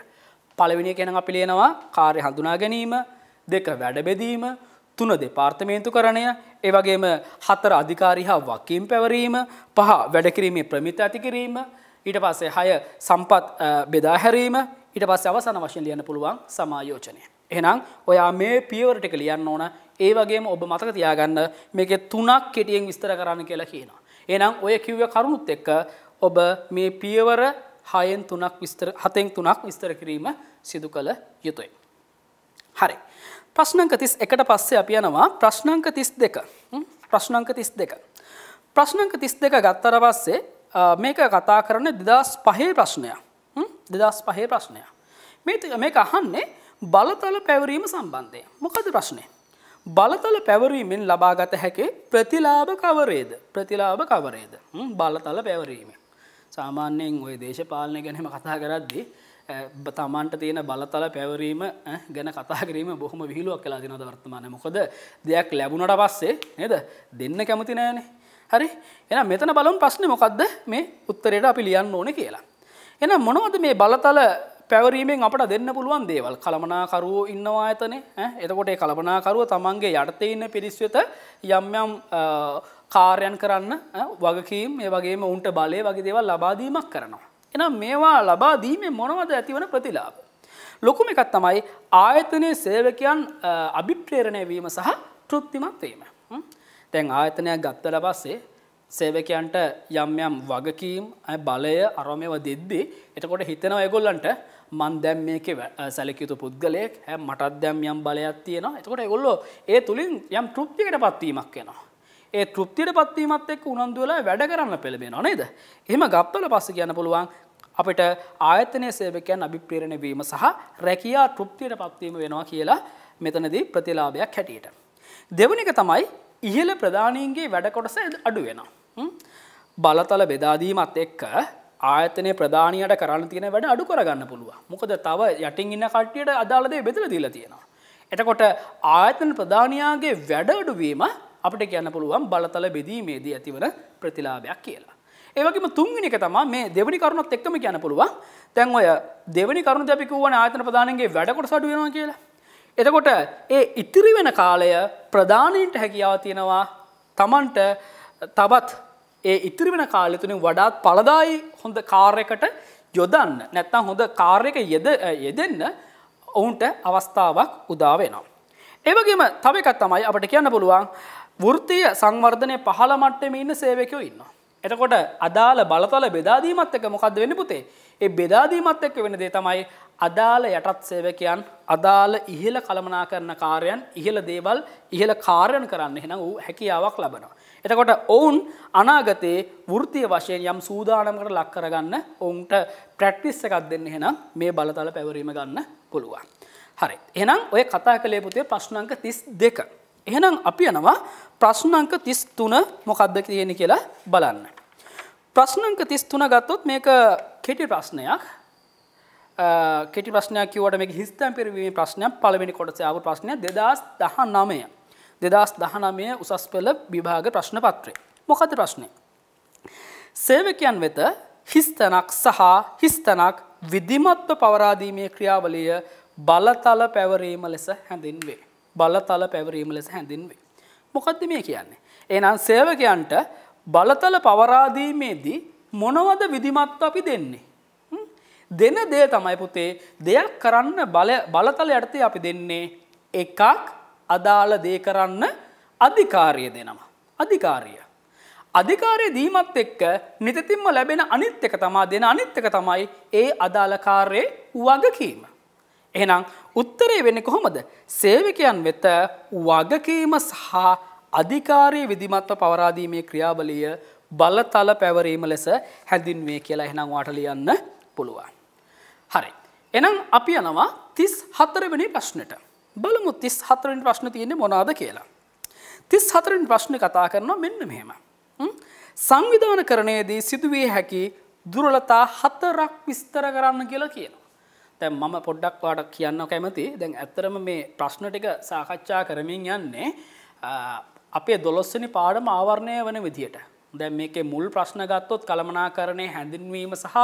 පලවිනි කෙන අපි ලේනවා කාර්ය හඳුනා ගැනීම දෙක වැඩබෙදීම තුන දෙපාර්තමේන්තු කරණය ඒවගේම හතර අධිකාරි හා වකීම් පැවරීම පහ වැඩකිරීමේ ප්‍රමිත ඇතිකිරීම ඊට පස්සේ හය සම්පත් බෙදාහැරීම ඊට පස්ස අවසන වශයෙන් ලියන්න පුළුවන් සමායෝචනය. එහෙනම් ඔයා මේ පියවරටික ලියන්න ඕන ඒ වගේම ඔබ මතක තියාගන්න මේක තුනක් කෙටියෙන් විස්තර කරන්න කියලා කියනවා. එනම් ඔය කිව්ව කරුණුත් එක්ක ඔබ මේ පියවර හයෙන් තුනක් හතෙන් තුනක් විස්තර කිරීම සිදු කළ යුතුයි. හරි. ප්‍රශ්නංක තිස් එකට පස්සේ අප යනවා ප්‍රශ්නංක තිස් දෙක ප්‍රශ්නංක තිස් දෙක. ප්‍රශ්නංක තිස් දෙක ගත්තර පස්සේ මේක කතා කරන දෙදස් පහේ ප්‍රශ්නය දෙදස් පහේ ප්‍රශ්නය. මේ මේක අහන්නේ බලතල පැවරීම සම්බන්ධය. මොකද ප්‍රශ්නය. බලතල පැවරීමෙන් ලබාගත හැකි ප්‍රතිලාභ කවරේද ප්‍රතිලාභ කවරේද බලතල පැවරීම. සාමාන්‍යයෙන් ඔය දේශපාලනය ගැනීම කතා කරද්දී තමන්ට තියෙන බලතල පැවරීම ගැන කතාකිරීම බොහොම විහිලුවක් කලා දිනද වර්තමාන මොකද දෙයක් ලැබුණට පස්සේ නද දෙන්න කැමති නෑනේ හරි එන මෙතන බලුන් ප්‍රශ්න මොකක්ද මේ උත්තරයට අපි ලියන්න ඕන කියලා. එන මොනවද මේ බලතල පැවරීමෙන් අපට දෙන්න පුළුවන් දේවල් කළමනාකරුවෝ ඉන්නවා ඇතනේ එතකොට ඒ කළමනාකරුව තමන්ගේ යටතේ ඉන්න පිරිස්වෙත යම් යම් කාර්යන් කරන්න වගකීම් ඒ වගේම උන්ට බලය වගේ දේවල් ලබාදීමක් කරනවා. එනම් මේවා ලබා දීමේ මොනවද ඇතිවන ප්‍රතිලාබ. ලොකුම එකක් තමයි ආයතනය සේවකයන් අභිප්‍රේරණය වීම සහ තෘප්තිමත් වීම. තැන් ආයතනයක් ගත්තල පස්සේ සේවකයන්ට යම් යම් වගකීම් බලය අරමයව දෙද්දී එතකොට හිතන ඒගොල්ලන්ට මන් දැම් මේක සැලකයුතු පුද්ගලයෙක් හැ මටත් දැම් යම් බලයක් තියෙනවා එතකොට ගොල්ලෝ ඒ තුළින් යම් තෘප්තිකට පත්වීමක් වෙනවා. ඒ තෘප්තියට පත්වීමත් එක් උනන්දුවලා වැඩ කරන්න පෙළබෙන නේද. එහම ගත්තල පස්ස කියන්න පුළුවන් අපිට ආයතනය සේවකයන් අභිප්‍රේරණ වීම සහ රැකයා තෘප්තියට පත්වීම වෙනවා කියලා මෙතනදී ප්‍රතිලාභයක් හැටියට. දෙවනික තමයි ඉහළ ප්‍රධානීන්ගේ වැඩකොටස අඩු වෙන. බලතල බෙදාදීමත් එක්ක ආයතනය ප්‍රධානයට කරන්න තියෙන වැඩ අඩු කරගන්න පුළුව මොකද තව යටින් ඉන්න කට්ටියට අදාලදේ බෙදල දීලා තියෙනවා. එතකොට ආයතන ප්‍රධානයාගේ වැඩ අඩුවීම අපට කියන්න පුළුවන් බලතල බෙදීමේදී ඇතිවන ප්‍රතිලාභයක් කියලා. ඒවගේම තුන්ගෙන එක තමා මේ දෙවනි කරුණත් එක්තම කියන පුළුවන් තැන් ඔය දෙවනි කරුණ දැපිකුවන ආතන ප්‍රධානන්ගේ වැඩකොට සඩුවෙනවා කියලා. එතකොට ඒ ඉතිරි වෙන කාලය ප්‍රධානීන්ට හැකියාව තියෙනවා තමන්ට තබත් ඒ ඉතිරි වෙන කාලතුනින් වඩාත් පලදායි හොඳ කාර්යකට යොදන්න නැත්තම් හොඳ කාර්යක යෙද යෙදෙන්න ඔවුන්ට අවස්ථාවක් උදාවෙනවා. ඒවගේම තව එකක් තමයි අපට කියන්න පුළුවන් වෘතිය සංවර්ධනය පහළ මට්ටම ඉන්න සේවකයෝ ඉන්න. එතකොට අදාළ බලතල බෙදාදීමත් එක මොකක්ද වෙන්න පුතේ. ඒ බෙදාදීමත් එක්ක වෙන දේ තමයි අදාළ යටත් සේවකයන් අදාළ ඉහළ කළමනා කරන කාරයන් ඉහළ දේවල් ඉහළ කාරයන් කරන්න හෙන වූ හැකියාවක් ලබනවා. එතකොට ඔවුන් අනාගතයේ වෘතිය වශයෙන් යම් සූදානමකට ලක් කරගන්න ඔවුන්ට ප්‍රැක්ටිස් එකක් දෙන්න හෙනම් මේ බලතල පැවරීම ගන්න පුළුවන්. හරි එනම් ඔය කතා කළේ පුතේ ප්‍රශ්නංක තිස් දෙක. එහෙනම් අපි යනවා ප්‍රශ්න අංක 33 මොකක්ද තියෙන්නේ කියලා බලන්න. ප්‍රශ්න අංක 33 ගත්තොත් මේක කෙටි ප්‍රශ්නයක්. කෙටි ප්‍රශ්නයක් කිව්වට මේක හිස්තම් පෙරවීමේ ප්‍රශ්නයක් පළවෙනි කොටසේ ආපු ප්‍රශ්නය 2019. 2019 උසස් පෙළ විභාග ප්‍රශ්න පත්‍රය. මොකද ප්‍රශ්නේ? සේවකයන් වෙත හිස්තනක් සහ හිස්තනක් විධිමත්ව පවරාදීමේ ක්‍රියාවලිය බලතල පැවරීම ලෙස හැඳින්වේ. බලතල පැවරීම ලෙස හැඳින්වේ. මොකක්ද මේ කියන්නේ. එනම් සේවකයන්ට බලතල පවරාදීමේදී මොනවද විදිමත්ව අපි දෙන්නේ. දෙන දේ තමයි පුතේ දෙයක් කරන්න බලතල යටතේ අපි දෙන්නේ එකක් අදාළ දේ කරන්න අධිකාරය දෙනවා. අධිකාරිය. අධිකාරය දීමත් එක්ක නිතතිම්ම ලැබෙන අනිත් එක තමා දෙන අනිත් එක තමයි ඒ අදාළ කාර්යේ වගකීම. එහෙනම් උත්තරේ වෙන්නේ කොහොමද? සේවකයන් වෙත වගකීම සහ අධිකාරී විධිමත්ව පවරා දීමේ ක්‍රියාවලිය බලතල පැවරීම ලෙස හැඳින්වේ කියලා එහෙනම් වාට ලියන්න පුළුවන්. හරි. එහෙනම් අපි යනවා 34 වෙනි ප්‍රශ්නෙට. බලමු 34 වෙනි ප්‍රශ්නේ තියෙන්නේ මොනවාද කියලා. 34 වෙනි ප්‍රශ්නේ කතා කරනවා මෙන්න මෙහෙම. සංවිධානකරණයේදී සිදුවේ හැකි දුර්වලතා හතරක් විස්තර කරන්න කියලා කියනවා. තැන් මම පොඩ්ඩක් වාට කියන්න කැමති දැන් ඇත්තරම මේ ප්‍රශ්න ටික සාකච්ඡා කරමින් යන්නේ අපේ දොළොස්සනි පාඩම ආවරණය වන විදියට. දැන් මේකේ මුල් ප්‍රශ්න ගත්තොත් කළමනාකරණය හැඳින්වීම සහ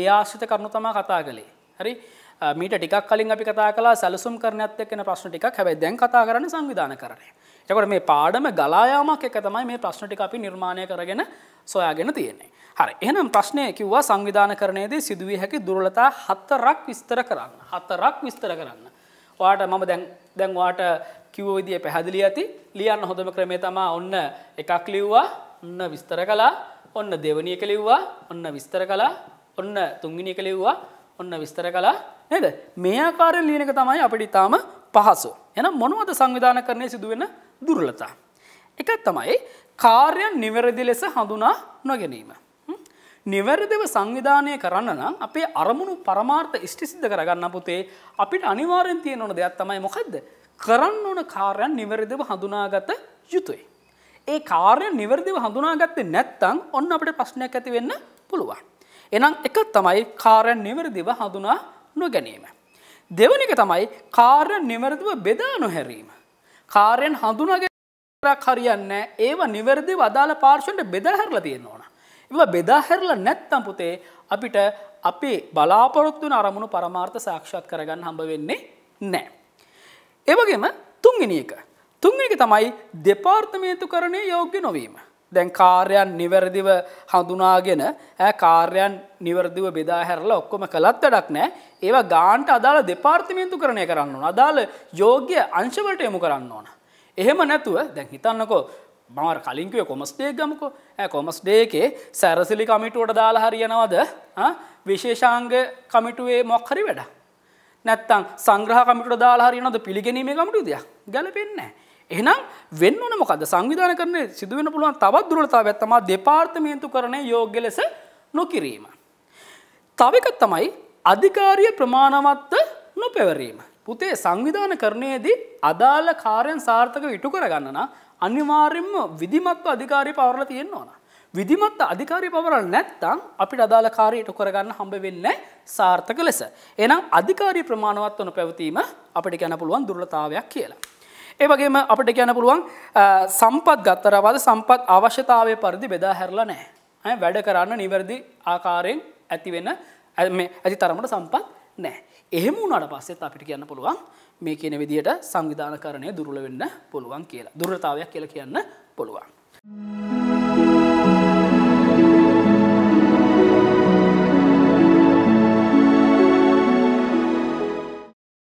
ඒ ආශ්‍රිත කරුණු තමා කතා කළේ. හරි මීට ටිකක් කලින් අපි කතා කලා සැලසුම් කරනත් එක්කෙන ප්‍රශ්න ටික් හැබයි දැන් කතා කරන සංවිධාන කරණය. එකට මේ පාඩම ගලායාමක් එක තමයි මේ ප්‍රශ්න ටික අපි නිර්මාණය කරගෙන සොයාගෙන තියෙන්නේ. හරි එහෙනම් ප්‍රශ්නය කිව්වා සංවිධාන කරණයේදී සිදුවිය හැකි දුර්ලතා හතරක් විස්තර කරන්න. හතරක් විස්තර කරන්න. ඔයාට මම දැන් දැන් ඔයාට කිව්ව විදිය පැහැදිලි ඇති. ලියන්න හොඳම ක්‍රමය තමයි ඔන්න එකක් ලිව්වා, ඔන්න විස්තර කළා, ඔන්න දෙවෙනි එක ලිව්වා, ඔන්න විස්තර කළා, ඔන්න තුන්වෙනි එක ලිව්වා, ඔන්න විස්තර කළා නේද? මේ ආකාරයෙන් ලියන එක තමයි අපිට ඊටාම පහසු. එහෙනම් මොනවද සංවිධාන කරණයේ සිදුවෙන දුර්ලතා? එකක් තමයි කාර්යයන් නිවැරදි ලෙස හඳුනා නොගැනීම. නිවැරදිව සංවිධානය කරන්න නම් අපේ අරමුණු පරමාර්ථ ඉෂ්ටිසිද්ධ කරගන්න පුතේ අපිට අනිවාරෙන් තියෙන ඕන දෙයක් තමයි මොකක්ද කරන්න ඕන කාර්යන් නිවැරදිව හඳුනාගත යුතුයි. ඒ කාර්ය නිවැරදිව හඳුනාගත්තේ නැත්තං ඔන්න අපට ප්‍රශ්නයක් ඇති වෙන්න පුළුවන්. එනම් එක තමයි කාර්යන් නිවැරදිව හඳුනා නොගැනීම. දෙවනික තමයි කාර්ය නිවැරදිව බෙදා නොහැරීම. කාර්යන් හඳුනාගෙන හරියන්න ඒවා නිවැරදිව අදාළ පාර්ශවෙන්ට බෙදා හැරලා තියෙන්න ඕන. ඉව බෙදා හැරලා නැත්තම් පුතේ අපිට අපේ බලාපොරොත්තුන අරමුණු පරමාර්ථ සාක්ෂාත් කරගන්න හම්බ වෙන්නේ නෑ. ඒවගේම තුන්ගනි එක. තුන්ගනික තමයි දෙපාර්තමේතු කරණය යෝග්‍ය නොවීම. දැන් කාර්යන් නිවැරදිව හඳුනාගෙන කාර්යන් නිවරදිව බෙදා හැරලා ඔක්කොම කළත් වැඩක් නෑ ඒවා ගාන්ට අදාළ දෙපාර්තිමේන්තු කරණය කරන්න ඕන අදාළ යෝග්‍ය අංශවලට යොමු කරන්න ඕන. එහෙම නැතුව දැන් හිතන්නකෝ මවර කලින්කව කොමස්ටේ ගමකෝ කොමස්ඩේකේ සැරසිලි කමිටුවට දාලා හරියනවද විශේෂාංග කමිටුවේ මොක්හරි වැඩ. නැත්තං සංග්‍රහ කමිට දාලා හරියනද පිළිගැනීමේ කමිටුද ගැලපෙන්නේ. එහනම් වෙන්නන මොකද සංවිධාන කරන සිදුවෙන පුළුවන් තවත් දුරලතාව ඇත්තමා දෙපාර්තමයන්තු කරන යෝග්‍ය ලෙස නොකිරීම. තවකත් තමයි අධිකාරිය ප්‍රමාණවත්ත නොපැවරීම. පුතේ සංවිධාන කරණයේදී අදාළ කාරයෙන් සාර්ථක ඉටු කරගන්නනා අනිවාර්යෙන්ම විධිමත්ව අධිකාරය පවරලා තියෙන්න ඕන. විධිමත් අධිකාරය පවරල නැත්තම් අපිට අදාළ කාරයට කරගන්න හම්බ වෙන්න සාර්ථක ලෙස. එනම් අධිකාරී ප්‍රමාණවත් වන පැවතීම අපිට ගැන පුළුවන් දුර්ලතාවයක් කියලා. ඒවගේම අපට ගැන පුළුවන් සම්පත් ගත්තරවද සම්පත් අවශ්‍යතාවය පරිදි බෙදා හැරලා නෑ. වැඩ කරන්න නිවැරදි ආකාරයෙන් ඇතිවෙන ඇති තරමට සම්පත් නෑ. එහෙම වුණට පස්සෙත් අපිට කියන්න පුළුවන් මේ කියන විදිහට සංවිධානකරණය දුර්වල වෙන්න පුළුවන් කියලා. දුර්වලතාවයක් කියලා කියන්න පුළුවන්. Thank you.